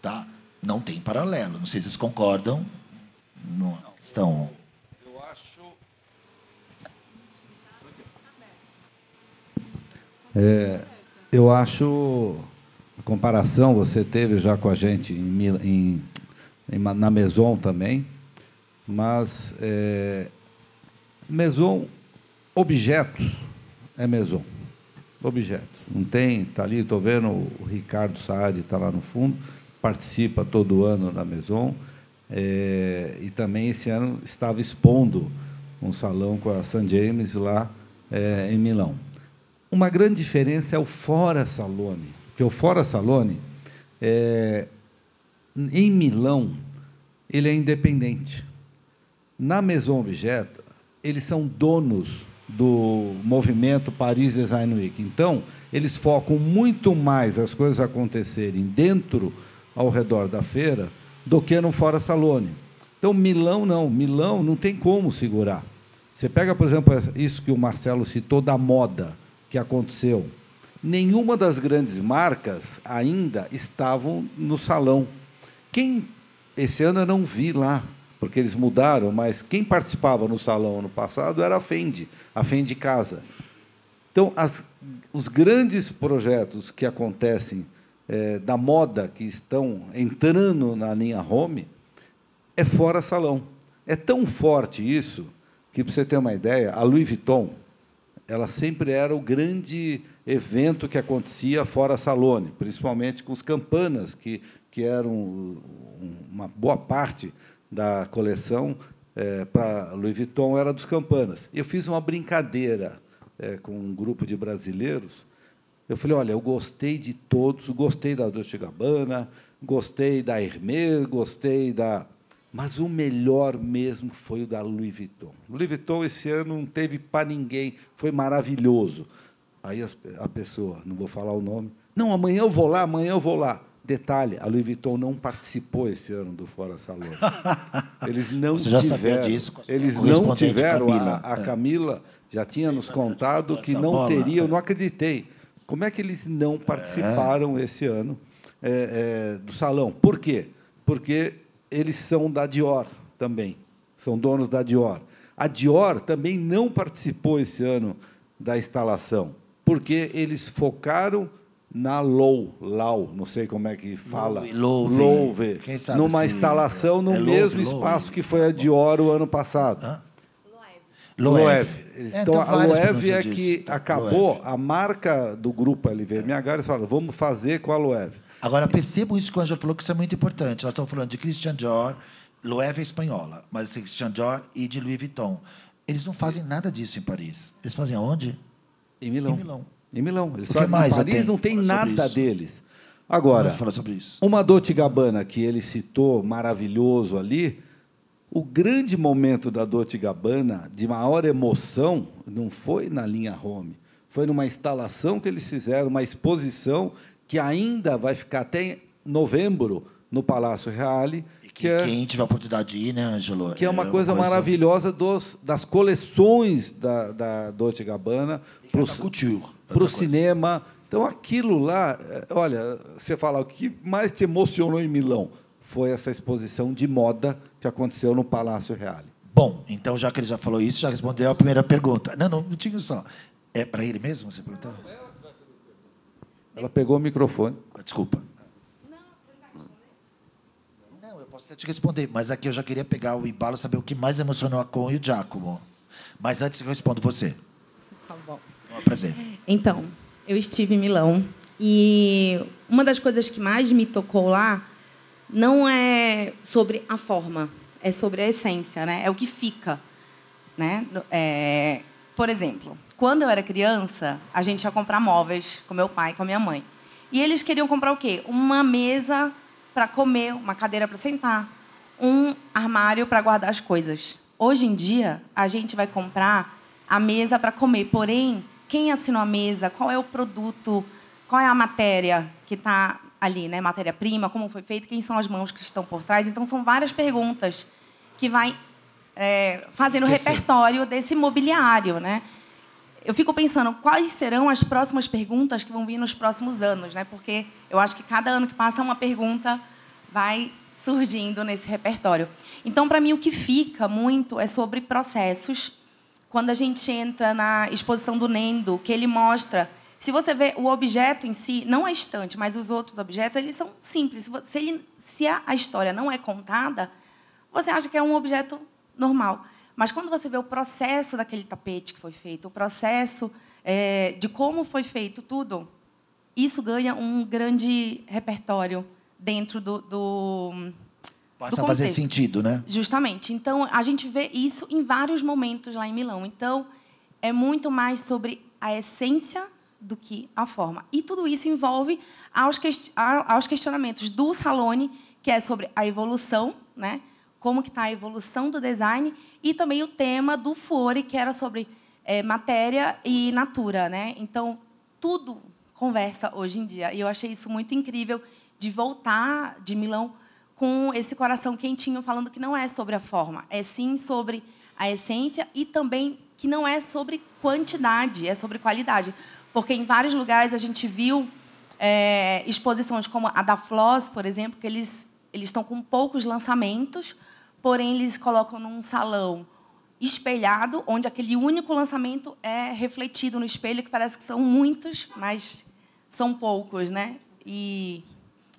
tá? não tem paralelo. Não sei se vocês concordam. Não, estão. Eu, acho. É, eu acho a comparação você teve já com a gente em, em, na Maison também, mas é, Maison, objetos, é Maison, objetos. Não tem, está ali, estou vendo o Ricardo Saad, está lá no fundo, participa todo ano da Maison, é, e também esse ano estava expondo um salão com a San James lá é, em Milão. Uma grande diferença é o fora salone que o Fora Salone, é, em Milão, ele é independente. Na Maison objeto eles são donos do movimento Paris Design Week. Então, eles focam muito mais as coisas acontecerem dentro, ao redor da feira, do que no Fora Salone. Então, Milão não. Milão não tem como segurar. Você pega, por exemplo, isso que o Marcelo citou da moda que aconteceu nenhuma das grandes marcas ainda estavam no salão. Quem esse ano eu não vi lá, porque eles mudaram, mas quem participava no salão no passado era a Fendi, a Fendi Casa. Então, as, os grandes projetos que acontecem é, da moda, que estão entrando na linha home, é fora salão. É tão forte isso que, para você ter uma ideia, a Louis Vuitton, ela sempre era o grande evento que acontecia fora Salone, principalmente com os campanas, que, que eram uma boa parte da coleção é, para Louis Vuitton era dos campanas. Eu fiz uma brincadeira é, com um grupo de brasileiros. Eu falei, olha, eu gostei de todos, gostei da Dolce Gabbana, gostei da Hermès, gostei da... Mas o melhor mesmo foi o da Louis Vuitton. Louis Vuitton esse ano não teve para ninguém, foi maravilhoso. Aí a pessoa, não vou falar o nome, não, amanhã eu vou lá, amanhã eu vou lá. Detalhe, a Louis Vuitton não participou esse ano do Fora Salão. Eles não Você tiveram. sabia disso, eles não tiveram. Camila. A, a é. Camila já tinha nos contado que não teria, eu não acreditei. Como é que eles não participaram é. esse ano é, é, do salão? Por quê? Porque eles são da Dior também, são donos da Dior. A Dior também não participou esse ano da instalação porque eles focaram na low, low não sei como é que fala. Louve. Louve. Quem sabe numa instalação no é mesmo espaço que foi a Dior o ano passado. Loewe, Loev. Então, então, a Loewe é que disso. Tá? acabou a marca do grupo LVMH. Eles é. falaram, vamos fazer com a Loewe. Agora, percebam isso que o Angelo falou, que isso é muito importante. Nós estamos falando de Christian Dior, Loewe é espanhola, mas assim, Christian Dior e de Louis Vuitton. Eles não fazem nada disso em Paris. Eles fazem aonde? Em Milão. Em Milão. Em Milão. Eles que mais em Paris, não tem nada deles. Agora, falar sobre isso. uma Dolce Gabbana que ele citou, maravilhoso ali, o grande momento da Dolce Gabbana, de maior emoção, não foi na linha home, foi numa instalação que eles fizeram, uma exposição que ainda vai ficar até novembro no Palácio Reale, que, é, quem tiver a oportunidade de ir, né, Angelo? Que é uma, é uma coisa, coisa, maravilhosa dos, das coleções da, da Dolce Gabbana para o cinema. Então, aquilo lá, é, olha, você fala, o que mais te emocionou em Milão foi essa exposição de moda que aconteceu no Palácio Reale. Bom, então, já que ele já falou isso, já respondeu a primeira pergunta. Não, não, não tinha só. É para ele mesmo você perguntar? Ela pegou o microfone. Ah, desculpa. te responder, mas aqui eu já queria pegar o embalo, saber o que mais emocionou a Con e o Giacomo. Mas antes eu respondo você. Tá bom. É um prazer. Então, eu estive em Milão e uma das coisas que mais me tocou lá não é sobre a forma, é sobre a essência, né? É o que fica, né? É, por exemplo, quando eu era criança, a gente ia comprar móveis com meu pai e com a minha mãe. E eles queriam comprar o quê? Uma mesa para comer, uma cadeira para sentar, um armário para guardar as coisas. Hoje em dia, a gente vai comprar a mesa para comer, porém, quem assinou a mesa, qual é o produto, qual é a matéria que está ali, né? Matéria-prima, como foi feito, quem são as mãos que estão por trás. Então, são várias perguntas que vai é, fazendo o repertório desse mobiliário, né? eu fico pensando quais serão as próximas perguntas que vão vir nos próximos anos, né? Porque eu acho que cada ano que passa uma pergunta vai surgindo nesse repertório. Então, para mim, o que fica muito é sobre processos. Quando a gente entra na exposição do Nendo, que ele mostra, se você vê o objeto em si, não a é estante, mas os outros objetos, eles são simples. Se, ele, se a história não é contada, você acha que é um objeto normal. Mas quando você vê o processo daquele tapete que foi feito, o processo é, de como foi feito tudo, isso ganha um grande repertório dentro do. do Passa do a fazer sentido, né? Justamente. Então, a gente vê isso em vários momentos lá em Milão. Então, é muito mais sobre a essência do que a forma. E tudo isso envolve aos, aos questionamentos do Salone, que é sobre a evolução, né? como que está a evolução do design e também o tema do Fuori, que era sobre é, matéria e natura. Né? Então, tudo conversa hoje em dia. E eu achei isso muito incrível de voltar de Milão com esse coração quentinho, falando que não é sobre a forma, é sim sobre a essência e também que não é sobre quantidade, é sobre qualidade. Porque em vários lugares a gente viu é, exposições como a da Floss, por exemplo, que eles, eles estão com poucos lançamentos, porém eles colocam num salão espelhado, onde aquele único lançamento é refletido no espelho, que parece que são muitos, mas são poucos, né? E,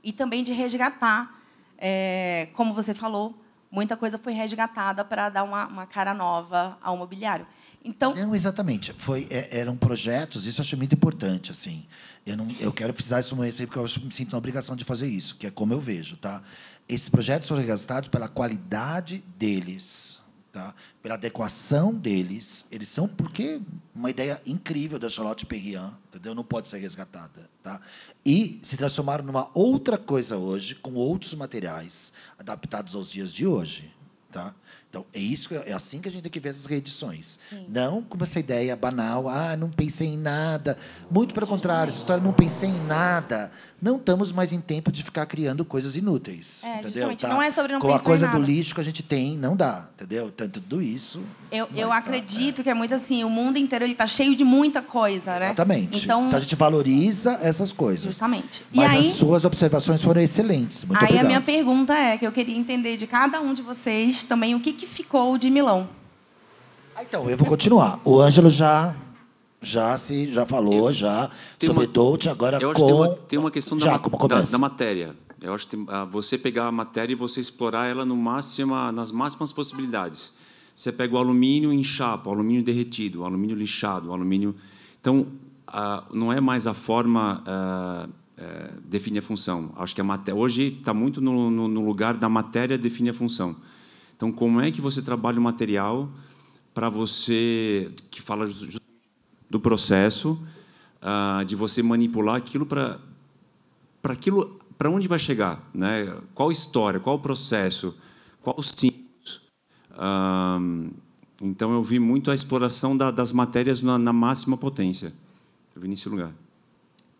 e também de resgatar, é, como você falou, muita coisa foi resgatada para dar uma, uma, cara nova ao mobiliário. Então não exatamente, foi é, eram projetos. Isso eu achei muito importante, assim. Eu não, eu quero precisar isso mais porque eu me sinto na obrigação de fazer isso, que é como eu vejo, tá? Esses projetos foram resgatados pela qualidade deles, tá? pela adequação deles. Eles são porque uma ideia incrível da Charlotte Perriand, entendeu? Não pode ser resgatada, tá? E se transformaram numa outra coisa hoje, com outros materiais adaptados aos dias de hoje, tá? Então, é, isso, é assim que a gente tem que ver essas reedições. Sim. Não como essa ideia banal, ah, não pensei em nada. Muito pelo contrário, essa história não pensei em nada. Não estamos mais em tempo de ficar criando coisas inúteis. É, entendeu? Tá? Não é sobre não Com a coisa do lixo que a gente tem, não dá, entendeu? Tanto tudo isso. Eu, eu tá, acredito é. que é muito assim, o mundo inteiro ele tá cheio de muita coisa, né? Exatamente. Então, então a gente valoriza essas coisas. Justamente. Mas aí, as suas observações foram excelentes. Muito aí obrigado. a minha pergunta é que eu queria entender de cada um de vocês também o que que ficou de Milão? Ah, então, eu vou continuar. O Ângelo já já se já falou eu, já sobre uma, Dolce agora eu acho com tem uma, tem uma questão da, já, da, da, matéria. Eu acho que tem, ah, você pegar a matéria e você explorar ela no máxima nas máximas possibilidades. Você pega o alumínio em chapa, o alumínio derretido, o alumínio lixado, o alumínio. Então, ah, não é mais a forma a, ah, a, eh, define a função. Acho que a matéria hoje está muito no, no, no lugar da matéria define a função. Então, como é que você trabalha o material para você, que fala do processo, ah, de você manipular aquilo para para aquilo para onde vai chegar, né? Qual história, qual processo, qual símbolos. então eu vi muito a exploração das matérias na, máxima potência. Eu vi nesse lugar.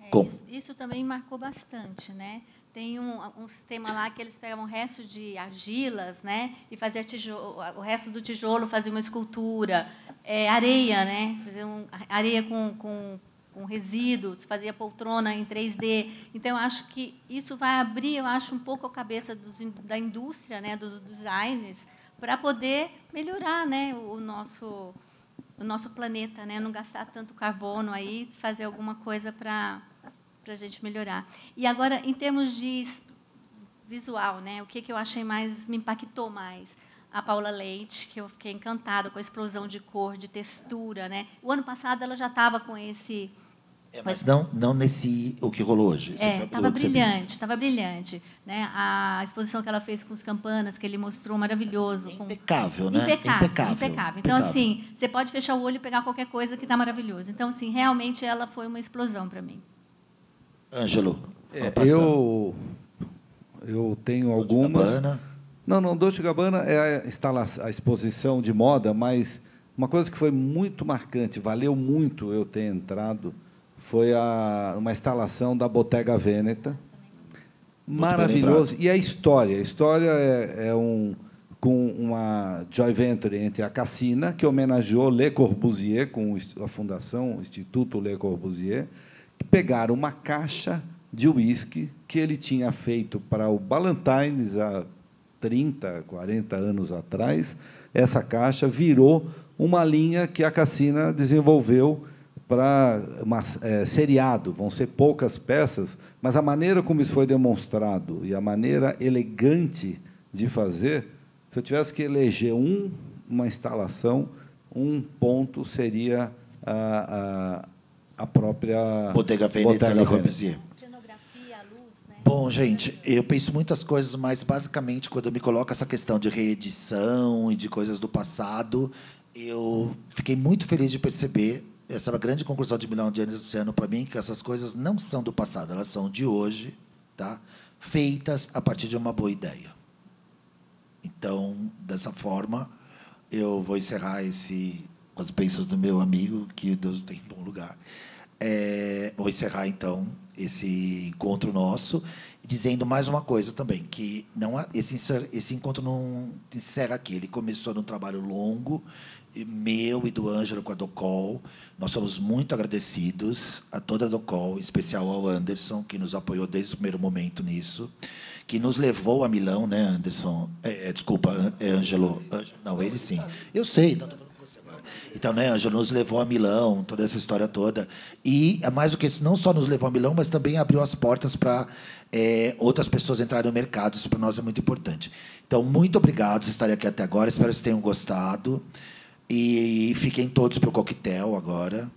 É, isso, isso também marcou bastante, né? tem um, um, sistema lá que eles pegavam resto de argilas, né? E fazia tijolo, o resto do tijolo fazia uma escultura, é, areia, né? Fazia um, areia com, com, com, resíduos, fazia poltrona em 3D. Então acho que isso vai abrir, eu acho, um pouco a cabeça dos, da indústria, né? Dos designers para poder melhorar, né? O, o nosso o nosso planeta, né? Não gastar tanto carbono aí, fazer alguma coisa para para a gente melhorar. E agora, em termos de visual, né? O que, que eu achei mais me impactou mais? A Paula Leite, que eu fiquei encantada com a explosão de cor, de textura, né? O ano passado ela já estava com esse é, mas não, não nesse o que rolou hoje. Estava é, brilhante, estava brilhante, né? A exposição que ela fez com os campanas que ele mostrou maravilhoso, é impecável, com... né? Impecável, impecável, impecável. Então impecável. assim, você pode fechar o olho e pegar qualquer coisa que está maravilhoso. Então assim, realmente ela foi uma explosão para mim. Ângelo, é, eu, eu tenho algumas. Gabbana. Não, não, Dolce Gabbana é a, instalação, a exposição de moda, mas uma coisa que foi muito marcante, valeu muito eu ter entrado, foi a, uma instalação da Bottega Veneta. Muito maravilhoso. E a história? A história é, é um com uma joint venture entre a Cassina, que homenageou Le Corbusier, com a fundação, o Instituto Le Corbusier, pegar uma caixa de uísque que ele tinha feito para o Ballantines há 30, 40 anos atrás. Essa caixa virou uma linha que a Cassina desenvolveu para uma, é, seriado. Vão ser poucas peças, mas a maneira como isso foi demonstrado e a maneira elegante de fazer, se eu tivesse que eleger um, uma instalação, um ponto seria a, a própria Bodega Veneta Le Corbusier. Né? Bom, gente, eu penso muitas coisas, mas basicamente quando eu me coloco essa questão de reedição e de coisas do passado, eu fiquei muito feliz de perceber essa é grande conclusão de Milão de Anos do ano para mim que essas coisas não são do passado, elas são de hoje, tá? Feitas a partir de uma boa ideia. Então, dessa forma, eu vou encerrar esse com as bênçãos do meu amigo que Deus tem em bom lugar. É, vou encerrar então esse encontro nosso dizendo mais uma coisa também que não esse esse encontro não encerra aqui ele começou num trabalho longo meu e do Ângelo com a Docol nós somos muito agradecidos a toda a Docol em especial ao Anderson que nos apoiou desde o primeiro momento nisso que nos levou a Milão né Anderson é, é, desculpa é, Ângelo não ele sim eu sei não, então, né, Ângelo nos levou a Milão, toda essa história toda. E, é mais do que isso, não só nos levou a Milão, mas também abriu as portas para é, outras pessoas entrarem no mercado. Isso para nós é muito importante. Então, muito obrigado por estarem aqui até agora. Espero que vocês tenham gostado. E, fiquem todos para o coquetel agora.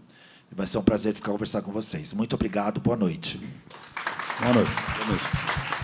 Vai ser um prazer ficar conversar com vocês. Muito obrigado. Boa noite. Boa noite. Boa noite.